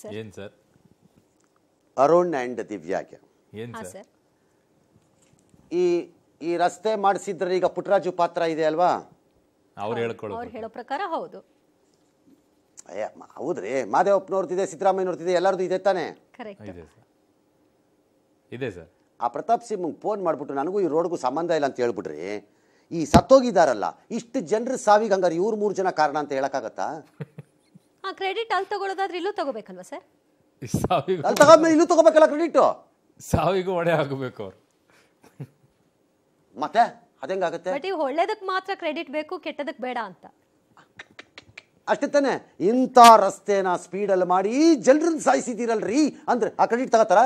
ಸರ್ ಅರುಣ್ ಆ್ಯಂಡ್ ದಿವ್ಯಾಗೆ ಈ ಈ ರಸ್ತೆ ಮಾಡಿಸಿದ್ರೆ ಈಗ ಪುಟ್ಟರಾಜು ಪಾತ್ರ ಇದೆ ಅಲ್ವಾ ಹೇಳೋ ಪ್ರಕಾರ ಹೌದು ಹೌದ್ರಿ ಮಾದೇವಪ್ಪನವ್ರದ್ದಿದೆ ಸಿದ್ದರಾಮಯ್ಯನವ್ರದ್ದಿದೆ ಎಲ್ಲರದು ಇದೆ ತಾನೆ ಇದೆ ಸರ್ ಆ ಪ್ರತಾಪ್ ಸಿಂಗ್ ಫೋನ್ ಮಾಡಿಬಿಟ್ಟು ನನಗೂ ಈ ರೋಡ್ಗೂ ಸಂಬಂಧ ಇಲ್ಲ ಅಂತ ಹೇಳ್ಬಿಟ್ರಿ ಈ ಸತ್ತೋಗಿದಾರಲ್ಲ ಇಷ್ಟು ಜನರು ಸಾವಿಗೆ ಹಂಗಾರೆ ಇವ್ರು ಮೂರು ಜನ ಕಾರಣ ಅಂತ ಹೇಳಕ್ಕಾಗತ್ತಾ ಕ್ರೆಡಿಟ್ <laughs> ಅಲ್ಲಿ ತಗೊಳ್ಳೋದಾದ್ರೆ ಇಲ್ಲೂ ತಗೋಬೇಕಲ್ವಾ ಸರ್ ಸಾವಿಗೆ ಅಲ್ಲಿ ತಗೊಂಡ್ಮೇಲೆ ಇಲ್ಲೂ ತಗೋಬೇಕಲ್ಲ ಕ್ರೆಡಿಟು ಸಾವಿಗೂ ಹೊಣೆ ಆಗಬೇಕು ಅವ್ರು ಮತ್ತೆ ಅದಂಗಾಗುತ್ತೆ ಬಟ್ ಈಗ ಒಳ್ಳೇದಕ್ಕೆ ಮಾತ್ರ ಕ್ರೆಡಿಟ್ ಬೇಕು ಕೆಟ್ಟದಕ್ಕೆ ಬೇಡ ಅಂತ ಅಷ್ಟೇ ತಾನೆ ಇಂಥ ರಸ್ತೆನ ಸ್ಪೀಡಲ್ಲಿ ಮಾಡಿ ಜನರನ್ನ ಸಾಯಿಸಿದ್ದೀರಲ್ರಿ ಅಂದ್ರೆ ಆ ಕ್ರೆಡಿಟ್ ತಗೋತಾರ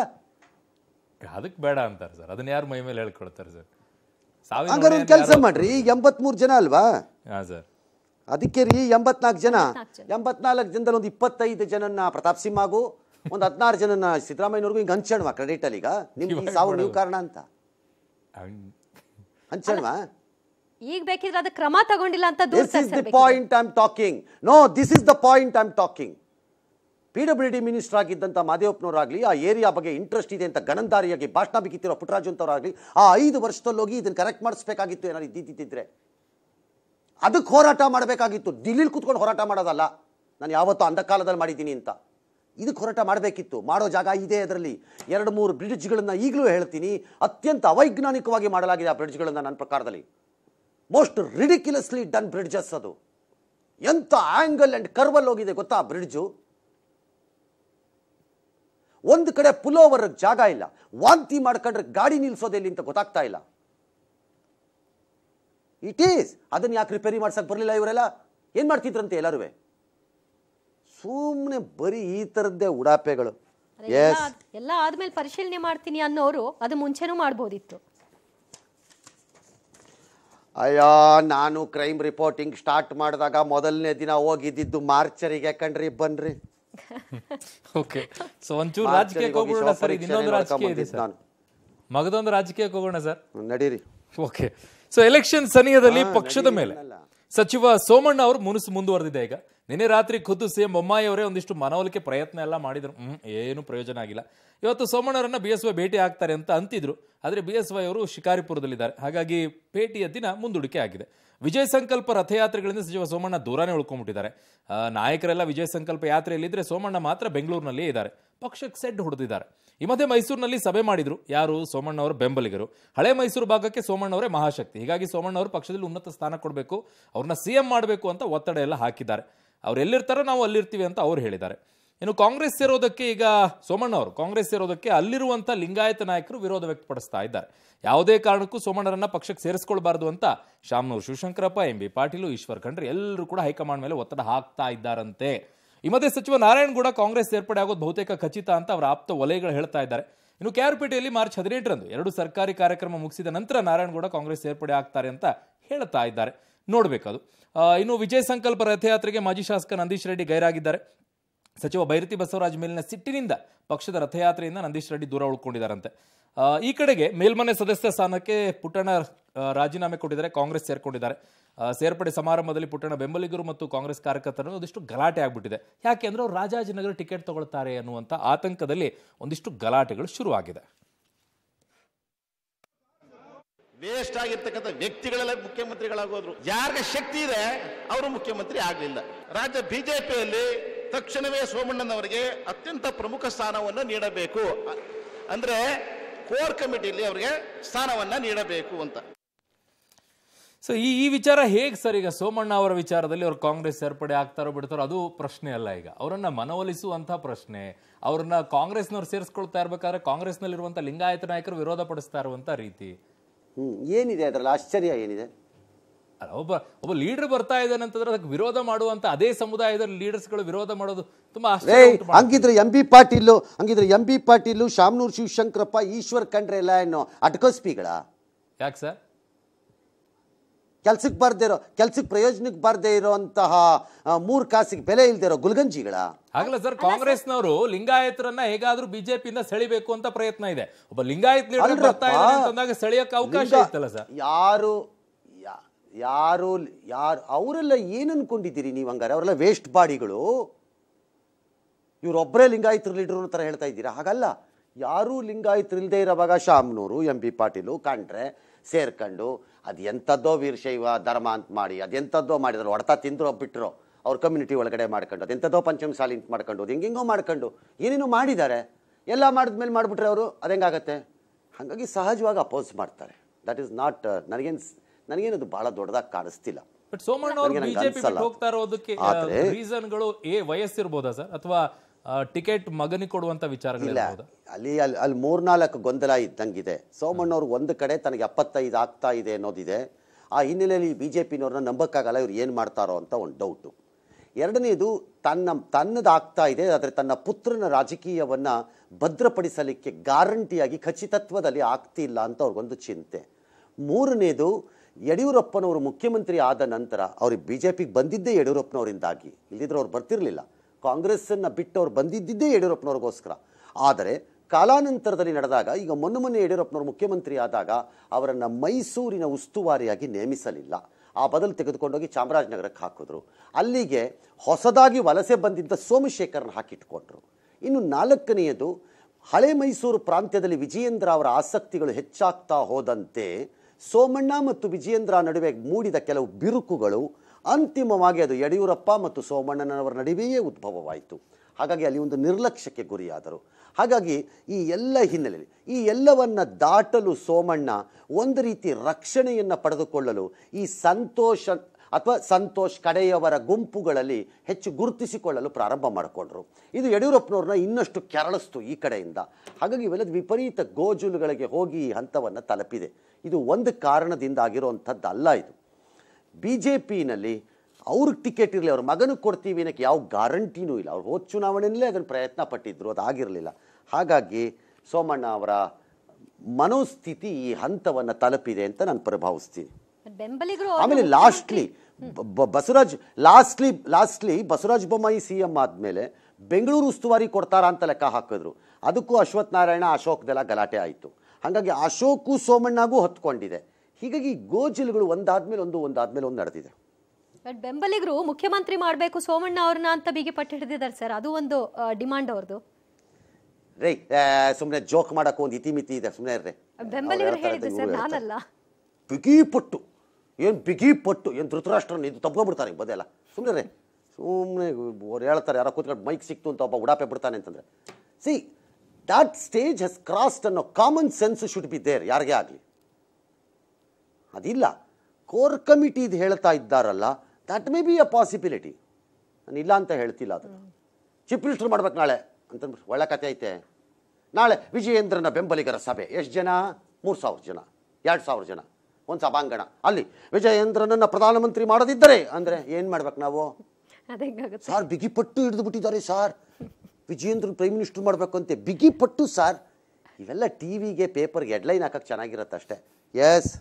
ಅದಕ್ಕೆ ಬೇಡ ಅಂತಾರೆ ಸರ್ ಅದನ್ನ ಯಾರು ಮೈ ಮೇಲೆ ಹೇಳ್ಕೊಳ್ತಾರೆ ಸರ್ ಹಂಗಾರೆ ಒಂದು ಕೆಲಸ ಮಾಡ್ರಿ ಎಂಬತ್ಮೂರು ಜನ ಅಲ್ವಾ ಹಾಂ ಸರ್ ಅದಕ್ಕೆ ರೀ ಎಂಬತ್ನಾಲ್ಕು ಜನ ಎಂಬತ್ನಾಲ್ಕು ಜನದಲ್ಲಿ ಒಂದು ಇಪ್ಪತ್ತೈದು ಜನನ್ನ ಪ್ರತಾಪ್ ಸಿಂಹಾಗು ಒಂದು ಹದಿನಾರು ಜನ ಸಿದ್ದರಾಮಯ್ಯವ್ರಿಗೂ ಹಿಂಗೆ ಹಂಚಣ್ವಾ ಕ್ರೆಡಿಟಲ್ಲಿ ಈಗ ನಿಮ್ಗೆ ಸಾವು ನೀವು ಕಾರಣ ಅಂತ ಹಂಚಣ್ವಾ ಈಗ ಬೇಕಿದ್ರೆ ಅದು ಕ್ರಮ ತಗೊಂಡಿಲ್ಲ ಅಂತ this is the point I am talking no this is the point I am talking P W D minister ಆಗಿದ್ದಂಥ ಮಾದೇವಪ್ಪನವರಾಗಲಿ ಆ ಏರಿಯಾ ಬಗ್ಗೆ ಇಂಟ್ರೆಸ್ಟ್ ಇದೆ ಅಂತ ಗಣಂದಾರಿಯಾಗಿ ಭಾಷಣ ಬಿಕ್ಕಿತ್ತಿರೋ ಪುಟ್ಟರಾಜು ಅಂತವರಾಗಲಿ ಆ ಐದು ವರ್ಷದಲ್ಲಿ ಹೋಗಿ ಇದನ್ನು ಕರೆಕ್ಟ್ ಮಾಡಿಸ್ಬೇಕಾಗಿತ್ತು ಏನಾರು ಇದ್ದಿದ್ದಿದ್ರೆ ಅದಕ್ಕೆ ಹೋರಾಟ ಮಾಡಬೇಕಾಗಿತ್ತು ದಿಲ್ಲಿಲಿ ಕೂತ್ಕೊಂಡು ಹೋರಾಟ ಮಾಡೋದಲ್ಲ ನಾನು ಯಾವತ್ತೂ ಅಂಧಕಾಲದಲ್ಲಿ ಮಾಡಿದ್ದೀನಿ ಅಂತ ಇದಕ್ಕೆ ಹೋರಾಟ ಮಾಡಬೇಕಿತ್ತು ಮಾಡೋ ಜಾಗ ಇದೆ ಅದರಲ್ಲಿ ಎರಡು ಮೂರು ಬ್ರಿಡ್ಜ್ಗಳನ್ನು ಈಗಲೂ ಹೇಳ್ತೀನಿ ಅತ್ಯಂತ ಅವೈಜ್ಞಾನಿಕವಾಗಿ ಮಾಡಲಾಗಿದೆ ಆ ಬ್ರಿಡ್ಜ್ಗಳನ್ನು ನನ್ನ ಪ್ರಕಾರದಲ್ಲಿ ಮೋಸ್ಟ್ ರಿಡಿಕ್ಯುಲಸ್ಲಿ ಡನ್ ಬ್ರಿಡ್ಜಸ್ ಅದು ಎಂಥ ಆ್ಯಂಗಲ್ ಆ್ಯಂಡ್ ಕರ್ವಲ್ ಹೋಗಿದೆ ಗೊತ್ತಾ ಬ್ರಿಡ್ಜು ಒಂದು ಕಡೆ ಪುಲೋವರ್ ಜಾಗ ಇಲ್ಲ ವಾಂತಿ ಮಾಡ್ಕೊಂಡ್ರೆ ಗಾಡಿ ನಿಲ್ಲಿಸೋದೆಲ್ಲಿ ಅಂತ ಗೊತ್ತಾಗ್ತಾ ಇಲ್ಲ ಇಟ್ ಈಸ್ ಅದನ್ನು ಯಾಕೆ ರಿಪೇರಿ ಮಾಡ್ಸೋಕ್ಕೆ ಬರಲಿಲ್ಲ ಇವರೆಲ್ಲ ಏನು ಮಾಡ್ತಿದ್ರಂತೆ ಎಲ್ಲರೂ ಸುಮ್ಮನೆ ಬರೀ ಈ ಥರದ್ದೇ ಉಡಾಪೆಗಳು ಎಲ್ಲ ಆದ್ಮೇಲೆ ಪರಿಶೀಲನೆ ಮಾಡ್ತೀನಿ ಅನ್ನೋರು ಅದು ಮುಂಚೆನೂ ಮಾಡ್ಬೋದಿತ್ತು ಅಯ್ಯೋ ನಾನು ಕ್ರೈಮ್ ರಿಪೋರ್ಟಿಂಗ್ ಸ್ಟಾರ್ಟ್ ಮಾಡಿದಾಗ ಮೊದಲನೇ ದಿನ ಹೋಗಿದ್ದಿದ್ದು ಮಾರ್ಚರಿಗೆ ಕಣ್ರಿ ಬನ್ರಿ ಓಕೆ <laughs> ಸೊ ಒಂಚೂರು ರಾಜಕೀಯಕ್ಕೆ ಹೋಗೋಣ ಸರ್ ಇನ್ನೊಂದು ರಾಜಕೀಯ ಇದೆ ಸರ್ ಮಗದೊಂದು ರಾಜಕೀಯಕ್ಕೆ ಹೋಗೋಣ ಸರ್ ನಡೀರಿ ಓಕೆ ಸೊ ಎಲೆಕ್ಷನ್ ಸನಿಹದಲ್ಲಿ ಪಕ್ಷದ ಮೇಲೆ ಸಚಿವ ಸೋಮಣ್ಣ ಅವರು ಮುನಿಸು ಮುಂದುವರೆದಿದೆ ಈಗ ನಿನ್ನೆ ರಾತ್ರಿ ಖುದ್ದು ಸಿ ಎಂ ಅವರೇ ಒಂದಿಷ್ಟು ಮನವೊಲಿಕೆ ಪ್ರಯತ್ನ ಎಲ್ಲ ಮಾಡಿದರು ಏನು ಪ್ರಯೋಜನ ಆಗಿಲ್ಲ ಇವತ್ತು ಸೋಮಣ್ಣವರನ್ನು ಬಿ ಎಸ್ ವೈ ಭೇಟಿ ಆಗ್ತಾರೆ ಅಂತ ಅಂತಿದ್ರು ಆದರೆ ಬಿ ಎಸ್ ವೈ ಅವರು ಶಿಕಾರಿಪುರದಲ್ಲಿದ್ದಾರೆ ಹಾಗಾಗಿ ಭೇಟಿಯ ದಿನ ಮುಂದೂಡಿಕೆ ಆಗಿದೆ ವಿಜಯ ಸಂಕಲ್ಪ ರಥಯಾತ್ರೆಗಳಿಂದ ಸಚಿವ ಸೋಮಣ್ಣ ದೂರನೇ ಉಳ್ಕೊಂಡ್ಬಿಟ್ಟಿದ್ದಾರೆ ನಾಯಕರೆಲ್ಲ ವಿಜಯ ಸಂಕಲ್ಪ ಯಾತ್ರೆಯಲ್ಲಿದ್ದರೆ ಸೋಮಣ್ಣ ಮಾತ್ರ ಬೆಂಗಳೂರಿನಲ್ಲೇ ಇದ್ದಾರೆ ಪಕ್ಷಕ್ಕೆ ಸೆಡ್ ಹೊಡೆದಿದ್ದಾರೆ ಈ ಮಧ್ಯೆ ಮೈಸೂರಿನಲ್ಲಿ ಸಭೆ ಮಾಡಿದ್ರು ಯಾರು ಸೋಮಣ್ಣವರ ಬೆಂಬಲಿಗರು ಹಳೆ ಮೈಸೂರು ಭಾಗಕ್ಕೆ ಸೋಮಣ್ಣವರೇ ಮಹಾಶಕ್ತಿ ಹೀಗಾಗಿ ಸೋಮಣ್ಣವರು ಪಕ್ಷದಲ್ಲಿ ಉನ್ನತ ಸ್ಥಾನ ಕೊಡಬೇಕು ಅವ್ರನ್ನ ಸಿ ಎಂ ಮಾಡಬೇಕು ಅಂತ ಒತ್ತಡ ಎಲ್ಲ ಹಾಕಿದ್ದಾರೆ ಎಲ್ಲಿರ್ತಾರೋ ನಾವು ಅಲ್ಲಿರ್ತೀವಿ ಅಂತ ಅವ್ರು ಹೇಳಿದ್ದಾರೆ ಇನ್ನು ಕಾಂಗ್ರೆಸ್ ಸೇರೋದಕ್ಕೆ ಈಗ ಸೋಮಣ್ಣ ಅವರು ಕಾಂಗ್ರೆಸ್ ಸೇರೋದಕ್ಕೆ ಅಲ್ಲಿರುವಂಥ ಲಿಂಗಾಯತ ನಾಯಕರು ವಿರೋಧ ವ್ಯಕ್ತಪಡಿಸ್ತಾ ಇದ್ದಾರೆ ಯಾವುದೇ ಕಾರಣಕ್ಕೂ ಸೋಮಣ್ಣರನ್ನ ಪಕ್ಷಕ್ಕೆ ಸೇರಿಸ್ಕೊಳ್ಬಾರ್ದು ಅಂತ ಶಾಮನೂರು ಶಿವಶಂಕರಪ್ಪ ಎಂ ಬಿ ಪಾಟೀಲು ಈಶ್ವರ್ ಖಂಡ್ರೆ ಎಲ್ಲರೂ ಕೂಡ ಹೈಕಮಾಂಡ್ ಮೇಲೆ ಒತ್ತಡ ಹಾಕ್ತಾ ಇದ್ದಾರಂತೆ ಈ ಮಧ್ಯೆ ಸಚಿವ ನಾರಾಯಣಗೌಡ ಕಾಂಗ್ರೆಸ್ ಸೇರ್ಪಡೆ ಆಗೋದು ಬಹುತೇಕ ಖಚಿತ ಅಂತ ಅವರ ಆಪ್ತ ವಲಯಗಳು ಹೇಳ್ತಾ ಇದ್ದಾರೆ ಇನ್ನು ಕೆಆರ್ಪೇಟೆಯಲ್ಲಿ ಮಾರ್ಚ್ ಹದಿನೆಂಟರಂದು ಎರಡು ಸರ್ಕಾರಿ ಕಾರ್ಯಕ್ರಮ ಮುಗಿಸಿದ ನಂತರ ನಾರಾಯಣಗೌಡ ಕಾಂಗ್ರೆಸ್ ಸೇರ್ಪಡೆ ಆಗ್ತಾರೆ ಅಂತ ಹೇಳ್ತಾ ಇದ್ದಾರೆ ನೋಡಬೇಕದು ಇನ್ನು ವಿಜಯ ಸಂಕಲ್ಪ ರಥಯಾತ್ರೆಗೆ ಮಾಜಿ ಶಾಸಕ ನಂದೀಶ್ ರೆಡ್ಡಿ ಗೈರಾಗಿದ್ದಾರೆ ಸಚಿವ ಭೈರತಿ ಬಸವರಾಜ್ ಮೇಲಿನ ಸಿಟ್ಟಿನಿಂದ ಪಕ್ಷದ ರಥಯಾತ್ರೆಯಿಂದ ನಂದೀಶ್ ರೆಡ್ಡಿ ದೂರ ಉಳ್ಕೊಂಡಿದ್ದಾರಂತೆ ಈ ಕಡೆಗೆ ಮೇಲ್ಮನೆ ಸದಸ್ಯ ಸ್ಥಾನಕ್ಕೆ ಪುಟ್ಟಣ್ಣ ರಾಜೀನಾಮೆ ಕೊಟ್ಟಿದ್ದಾರೆ ಕಾಂಗ್ರೆಸ್ ಸೇರ್ಕೊಂಡಿದ್ದಾರೆ ಸೇರ್ಪಡೆ ಸಮಾರಂಭದಲ್ಲಿ ಪುಟ್ಟಣ್ಣ ಬೆಂಬಲಿಗರು ಮತ್ತು ಕಾಂಗ್ರೆಸ್ ಕಾರ್ಯಕರ್ತರು ಒಂದಿಷ್ಟು ಗಲಾಟೆ ಆಗಿಬಿಟ್ಟಿದೆ ಯಾಕೆ ಅಂದರೆ ರಾಜಾಜಿನಗರ ಟಿಕೆಟ್ ತಗೊಳ್ತಾರೆ ಅನ್ನುವಂಥ ಆತಂಕದಲ್ಲಿ ಒಂದಿಷ್ಟು ಗಲಾಟೆಗಳು ಶುರುವಾಗಿದೆ ವೇಸ್ಟ್ ಆಗಿರ್ತಕ್ಕಂಥ ವ್ಯಕ್ತಿಗಳೆಲ್ಲ ಮುಖ್ಯಮಂತ್ರಿಗಳಾಗೋದ್ರು ಯಾರಿಗೆ ಶಕ್ತಿ ಇದೆ ಅವರು ಮುಖ್ಯಮಂತ್ರಿ ಆಗಲಿಲ್ಲ ರಾಜ್ಯ ಬಿಜೆಪಿಯಲ್ಲಿ ತಕ್ಷಣವೇ ಸೋಮಣ್ಣನವರಿಗೆ ಅತ್ಯಂತ ಪ್ರಮುಖ ಸ್ಥಾನವನ್ನು ನೀಡಬೇಕು ಅಂದ್ರೆ ಕೋರ್ ಕಮಿಟಿಯಲ್ಲಿ ಅವರಿಗೆ ಸ್ಥಾನವನ್ನ ನೀಡಬೇಕು ಅಂತ ಸೊ ಈ ಈ ವಿಚಾರ ಹೇಗೆ ಸರ್ ಈಗ ಸೋಮಣ್ಣ ಅವರ ವಿಚಾರದಲ್ಲಿ ಅವ್ರು ಕಾಂಗ್ರೆಸ್ ಸೇರ್ಪಡೆ ಆಗ್ತಾರೋ ಬಿಡ್ತಾರೋ ಅದು ಪ್ರಶ್ನೆ ಅಲ್ಲ ಈಗ ಅವರನ್ನ ಮನವೊಲಿಸುವಂತಹ ಪ್ರಶ್ನೆ ಅವ್ರನ್ನ ಕಾಂಗ್ರೆಸ್ನವ್ರು ಸೇರಿಸ್ಕೊಳ್ತಾ ಇರ್ಬೇಕಾದ್ರೆ ಕಾಂಗ್ರೆಸ್ನಲ್ಲಿರುವಂಥ ಲಿಂಗಾಯತ ನಾಯಕರು ವಿರೋಧ ಪಡಿಸ್ತಾ ಇರುವಂಥ ರೀತಿ ಹ್ಞೂ ಏನಿದೆ ಅದರಲ್ಲಿ ಆಶ್ಚರ್ಯ ಏನಿದೆ ಅಲ್ಲ ಒಬ್ಬ ಒಬ್ಬ ಲೀಡರ್ ಬರ್ತಾ ಇದ್ದಾನೆ ಅಂತಂದ್ರೆ ಅದಕ್ಕೆ ವಿರೋಧ ಮಾಡುವಂತ ಅದೇ ಸಮುದಾಯದ ಲೀಡರ್ಸ್ಗಳು ವಿರೋಧ ಮಾಡೋದು ತುಂಬಾ ಹಂಗಿದ್ರೆ ಎಂ ಬಿ ಪಾಟೀಲು ಹಂಗಿದ್ರೆ ಎಂ ಬಿ ಪಾಟೀಲು ಶಾಮನೂರ್ ಶಿವಶಂಕರಪ್ಪ ಈಶ್ವರ್ ಖಂಡ್ರೆ ಎಲ್ಲ ಏನು ಅಟ್ಕೋಸ್ಪಿಗಳ ಯಾಕೆ ಸರ್ ಕೆಲಸಕ್ಕೆ ಬರದೇ ಇರೋ ಕೆಲಸಕ್ಕೆ ಪ್ರಯೋಜನಕ್ಕೆ ಬರದೇ ಅಂತಹ ಮೂರು ಕಾಸಿಗೆ ಬೆಲೆ ಇರೋ ಗುಲ್ಗಂಜಿಗಳ ಆಗಲ್ಲ ಸರ್ ಕಾಂಗ್ರೆಸ್ನವರು ಲಿಂಗಾಯತರನ್ನ ಹೇಗಾದ್ರೂ ಬಿಜೆಪಿಯಿಂದ ಸೆಳಿಬೇಕು ಅಂತ ಪ್ರಯತ್ನ ಇದೆ ಒಬ್ಬ ಲಿಂಗಾಯತ್ ಲೀಡರ್ ಅವಕಾಶ ಇತ್ತಲ್ಲ ಸರ್ ಯಾರು ಯಾರು ಯಾರು ಅವರೆಲ್ಲ ಏನು ನೀವು ಹಂಗಾರೆ ಅವರೆಲ್ಲ ವೇಸ್ಟ್ ಬಾಡಿಗಳು ಇವರೊಬ್ಬರೇ ಲಿಂಗಾಯತರು ಲೀಡರ್ ಅಂತ ಹೇಳ್ತಾ ಇದ್ದೀರಾ ಹಾಗಲ್ಲ ಯಾರು ಲಿಂಗಾಯತರು ಇಲ್ಲದೆ ಇರೋವಾಗ ಶಾಮ್ನೂರು ಎಂ ಪಿ ಪಾಟೀಲು ಕಾಂಟ್ರೆ ಸೇರ್ಕೊಂಡು ಅದು ಎಂಥದ್ದೋ ವೀರಶೈವ ಧರ್ಮ ಅಂತ ಮಾಡಿ ಅದೆಂಥದ್ದೋ ಮಾಡಿದ್ರು ಹೊಡೆತ ತಿಂದ್ರು ಬಿಟ್ಟರು ಅವ್ರ ಕಮ್ಯುನಿಟಿ ಒಳಗಡೆ ಮಾಡ್ಕೊಂಡು ಅದೆಂಥದ್ದೋ ಸಾಲಿ ಅಂತ ಮಾಡ್ಕೊಂಡು ಅದು ಹೆಂಗೆಂಗೋ ಮಾಡ್ಕೊಂಡು ಏನೇನು ಮಾಡಿದ್ದಾರೆ ಎಲ್ಲ ಮಾಡಿದ್ಮೇಲೆ ಮಾಡಿಬಿಟ್ರೆ ಅವರು ಅದು ಹೆಂಗಾಗತ್ತೆ ಹಾಗಾಗಿ ಸಹಜವಾಗಿ ಅಪೋಸ್ ಮಾಡ್ತಾರೆ ದಟ್ ಈಸ್ ನಾಟ್ ನನಗೇನು ನನಗೇನು ಅದು ಭಾಳ ದೊಡ್ಡದಾಗಿ ಕಾಣಿಸ್ತಿಲ್ಲ ಬಟ್ ಸೋಮಣ್ಣ ಅವರು ಬಿಜೆಪಿ ಹೋಗ್ತಾ ಇರೋದಕ್ಕೆ ರೀಸನ್ಗಳು ಎ ವಯಸ್ಸಿರ್ಬೋದಾ ಸರ್ ಅಥವಾ ಟಿಕೆಟ್ ಮಗನಿಗೆ ಕೊಡುವಂತ ವಿಚಾರಗಳಿಲ್ಲ ಅಲ್ಲಿ ಅಲ್ಲಿ ಅಲ್ಲಿ ಮೂರ್ನಾಲ್ಕು ಗೊಂದಲ ಇದ್ದಂಗಿದೆ ಸೋಮಣ್ಣವ್ರು ಒಂದು ಕಡೆ ತನಗೆ ಎಪ್ಪತ್ತೈದು ಆಗ್ತಾ ಇದೆ ಅನ್ನೋದಿದೆ ಆ ಹಿನ್ನೆಲೆಯಲ್ಲಿ ಬಿ ಜೆ ಪಿನವ್ರನ್ನ ನಂಬಕ್ಕಾಗಲ್ಲ ಇವ್ರು ಏನು ಮಾಡ್ತಾರೋ ಅಂತ ಒಂದು ಡೌಟು ಎರಡನೇದು ತನ್ನ ತನ್ನದಾಗ್ತಾ ಇದೆ ಆದರೆ ತನ್ನ ಪುತ್ರನ ರಾಜಕೀಯವನ್ನು ಭದ್ರಪಡಿಸಲಿಕ್ಕೆ ಗ್ಯಾರಂಟಿಯಾಗಿ ಖಚಿತತ್ವದಲ್ಲಿ ಆಗ್ತಿಲ್ಲ ಅಂತ ಅವ್ರಿಗೊಂದು ಚಿಂತೆ ಮೂರನೇದು ಯಡಿಯೂರಪ್ಪನವರು ಮುಖ್ಯಮಂತ್ರಿ ಆದ ನಂತರ ಅವ್ರಿಗೆ ಬಿ ಜೆ ಪಿಗೆ ಬಂದಿದ್ದೇ ಯಡಿಯೂರಪ್ಪನವರಿಂದಾಗಿ ಇಲ್ಲದಿದ್ರೆ ಅವ್ರು ಬರ್ತಿರಲಿಲ್ಲ ಕಾಂಗ್ರೆಸ್ಸನ್ನು ಬಿಟ್ಟವ್ರು ಬಂದಿದ್ದೇ ಯಡಿಯೂರಪ್ಪನವ್ರಿಗೋಸ್ಕರ ಆದರೆ ಕಾಲಾನಂತರದಲ್ಲಿ ನಡೆದಾಗ ಈಗ ಮೊನ್ನೆ ಮೊನ್ನೆ ಯಡಿಯೂರಪ್ಪನವರು ಮುಖ್ಯಮಂತ್ರಿ ಆದಾಗ ಅವರನ್ನು ಮೈಸೂರಿನ ಉಸ್ತುವಾರಿಯಾಗಿ ನೇಮಿಸಲಿಲ್ಲ ಆ ಬದಲು ತೆಗೆದುಕೊಂಡೋಗಿ ಚಾಮರಾಜನಗರಕ್ಕೆ ಹಾಕಿದ್ರು ಅಲ್ಲಿಗೆ ಹೊಸದಾಗಿ ವಲಸೆ ಬಂದಿದ್ದ ಸೋಮಶೇಖರ್ನ ಹಾಕಿಟ್ಕೊಂಡ್ರು ಇನ್ನು ನಾಲ್ಕನೆಯದು ಹಳೆ ಮೈಸೂರು ಪ್ರಾಂತ್ಯದಲ್ಲಿ ವಿಜಯೇಂದ್ರ ಅವರ ಆಸಕ್ತಿಗಳು ಹೆಚ್ಚಾಗ್ತಾ ಹೋದಂತೆ ಸೋಮಣ್ಣ ಮತ್ತು ವಿಜಯೇಂದ್ರ ನಡುವೆ ಮೂಡಿದ ಕೆಲವು ಬಿರುಕುಗಳು ಅಂತಿಮವಾಗಿ ಅದು ಯಡಿಯೂರಪ್ಪ ಮತ್ತು ಸೋಮಣ್ಣನವರ ನಡುವೆಯೇ ಉದ್ಭವವಾಯಿತು ಹಾಗಾಗಿ ಅಲ್ಲಿ ಒಂದು ನಿರ್ಲಕ್ಷ್ಯಕ್ಕೆ ಗುರಿಯಾದರು ಹಾಗಾಗಿ ಈ ಎಲ್ಲ ಹಿನ್ನೆಲೆಯಲ್ಲಿ ಈ ಎಲ್ಲವನ್ನು ದಾಟಲು ಸೋಮಣ್ಣ ಒಂದು ರೀತಿ ರಕ್ಷಣೆಯನ್ನು ಪಡೆದುಕೊಳ್ಳಲು ಈ ಸಂತೋಷ ಅಥವಾ ಸಂತೋಷ್ ಕಡೆಯವರ ಗುಂಪುಗಳಲ್ಲಿ ಹೆಚ್ಚು ಗುರುತಿಸಿಕೊಳ್ಳಲು ಪ್ರಾರಂಭ ಮಾಡಿಕೊಂಡ್ರು ಇದು ಯಡಿಯೂರಪ್ಪನವ್ರನ್ನ ಇನ್ನಷ್ಟು ಕೆರಳಿಸ್ತು ಈ ಕಡೆಯಿಂದ ಹಾಗಾಗಿ ಇವೆಲ್ಲದ ವಿಪರೀತ ಗೋಜುಲುಗಳಿಗೆ ಹೋಗಿ ಈ ಹಂತವನ್ನು ತಲುಪಿದೆ ಇದು ಒಂದು ಕಾರಣದಿಂದ ಆಗಿರುವಂಥದ್ದಲ್ಲ ಇದು ಬಿ ಜೆ ಪಿನಲ್ಲಿ ಅವ್ರಿಗೆ ಟಿಕೆಟ್ ಇರಲಿ ಅವ್ರ ಮಗನಿಗೆ ಕೊಡ್ತೀವಿ ಅನ್ನೋಕ್ಕೆ ಯಾವ ಗ್ಯಾರಂಟಿನೂ ಇಲ್ಲ ಅವ್ರು ಹೋದ ಚುನಾವಣೆಯಲ್ಲೇ ಅದನ್ನು ಪ್ರಯತ್ನ ಪಟ್ಟಿದ್ರು ಅದು ಆಗಿರಲಿಲ್ಲ ಹಾಗಾಗಿ ಸೋಮಣ್ಣ ಅವರ ಮನೋಸ್ಥಿತಿ ಈ ಹಂತವನ್ನು ತಲುಪಿದೆ ಅಂತ ನಾನು ಪ್ರಭಾವಿಸ್ತೀನಿ ಆಮೇಲೆ lastly Basavaraj lastly lastly Basavaraja Bommai C M ಆದಮೇಲೆ ಬೆಂಗಳೂರು ಉಸ್ತುವಾರಿ ಕೊಡ್ತಾರಾ ಅಂತ ಲೆಕ್ಕ ಹಾಕಿದ್ರು ಅದಕ್ಕೂ ಅಶ್ವತ್ಥನಾರಾಯಣ ಅಶೋಕ್ದೆಲ್ಲ ಗಲಾಟೆ ಆಯಿತು ಹಾಗಾಗಿ ಅಶೋಕು ಸೋಮಣ್ಣಗೂ ಹೊತ್ಕೊಂಡಿದೆ ಹೀಗಾಗಿ ಗೋಜಿಲ್ಗಳು ಒಂದಾದ್ಮೇಲೆ ಒಂದು ಒಂದಾದ್ಮೇಲೆ ಒಂದು ನಡೆದಿದೆ ಬಟ್ ಬೆಂಬಲಿಗರು ಮುಖ್ಯಮಂತ್ರಿ ಮಾಡಬೇಕು ಸೋಮಣ್ಣ ಅವ್ರನ್ನ ಅಂತ ಬಿಗಿ ಪಟ್ಟು ಹಿಡಿದಿದ್ದಾರೆ ಸರ್ ಅದು ಒಂದು ಡಿಮಾಂಡ್ ಅವ್ರದ್ದು ರೈ ಸುಮ್ಮನೆ ಜೋಕ್ ಮಾಡಕ್ಕೆ ಒಂದು ಇತಿಮಿತಿ ಇದೆ ಸುಮ್ಮನೆ ರೇ ಬೆಂಬಲಿಗರು ಹೇಳಿದ್ರು ಸರ್ ನಾನಲ್ಲ ಬಿಗಿ ಪಟ್ಟು ಏನು ಬಿಗಿ ಪಟ್ಟು ಏನು ಧೃತರಾಷ್ಟ್ರನ ಇದು ತಪ್ಕೊಂಡ್ಬಿಡ್ತಾರೆ ಅಲ್ಲ ಸುಮ್ಮನೆ ರೀ ಸುಮ್ಮನೆ ಅವ್ರು ಹೇಳ್ತಾರೆ ಯಾರೋ ಕೂತ್ಕೊಂಡು ಮೈಕ್ ಸಿಕ್ತು ಅಂತ ಒಬ್ಬ ಉಡಾಪೆ ಬಿಡ್ತಾನೆ ಅಂತಂದರೆ see that stage has crossed ಅನ್ನೋ common sense should be there ಯಾರಿಗೇ ಆಗಲಿ ಅದಿಲ್ಲ ಕೋರ್ ಕಮಿಟಿ ಇದು ಹೇಳ್ತಾ ಇದ್ದಾರಲ್ಲ that may be a possibility ನಾನು ಇಲ್ಲ ಅಂತ ಹೇಳ್ತಿಲ್ಲ ಅದು ಚೀಫ್ ಮಿನಿಸ್ಟರ್ ಮಾಡ್ಬೇಕು ನಾಳೆ ಅಂತ ಒಳ್ಳೆ ಕತೆ ಐತೆ ನಾಳೆ ವಿಜಯೇಂದ್ರನ ಬೆಂಬಲಿಗರ ಸಭೆ ಎಷ್ಟು ಜನ ಮೂರು ಸಾವಿರ ಜನ ಎರಡು ಸಾವಿರ ಜನ ಒಂದು ಸಭಾಂಗಣ ಅಲ್ಲಿ ವಿಜಯೇಂದ್ರನನ್ನು ಪ್ರಧಾನಮಂತ್ರಿ ಮಾಡೋದಿದ್ದರೆ ಅಂದರೆ ಏನು ಮಾಡ್ಬೇಕು ನಾವು ಸರ್ ಬಿಗಿ ಪಟ್ಟು ಹಿಡಿದು ಬಿಟ್ಟಿದ್ದಾರೆ ಸರ್ ವಿಜಯೇಂದ್ರನ ಪ್ರೈಮ್ ಮಿನಿಸ್ಟರ್ ಮಾಡಬೇಕು ಅಂತೆ ಬಿಗಿಪಟ್ಟು ಸಾರ್ ಸರ್ ಇವೆಲ್ಲ ಟಿ ವಿಗೆ ಪೇಪರ್ಗೆ ಹೆಡ್ಲೈನ್ ಹಾಕಕ್ಕೆ ಚೆನ್ನಾಗಿರುತ್ತೆ ಅಷ್ಟೇ ಎಸ್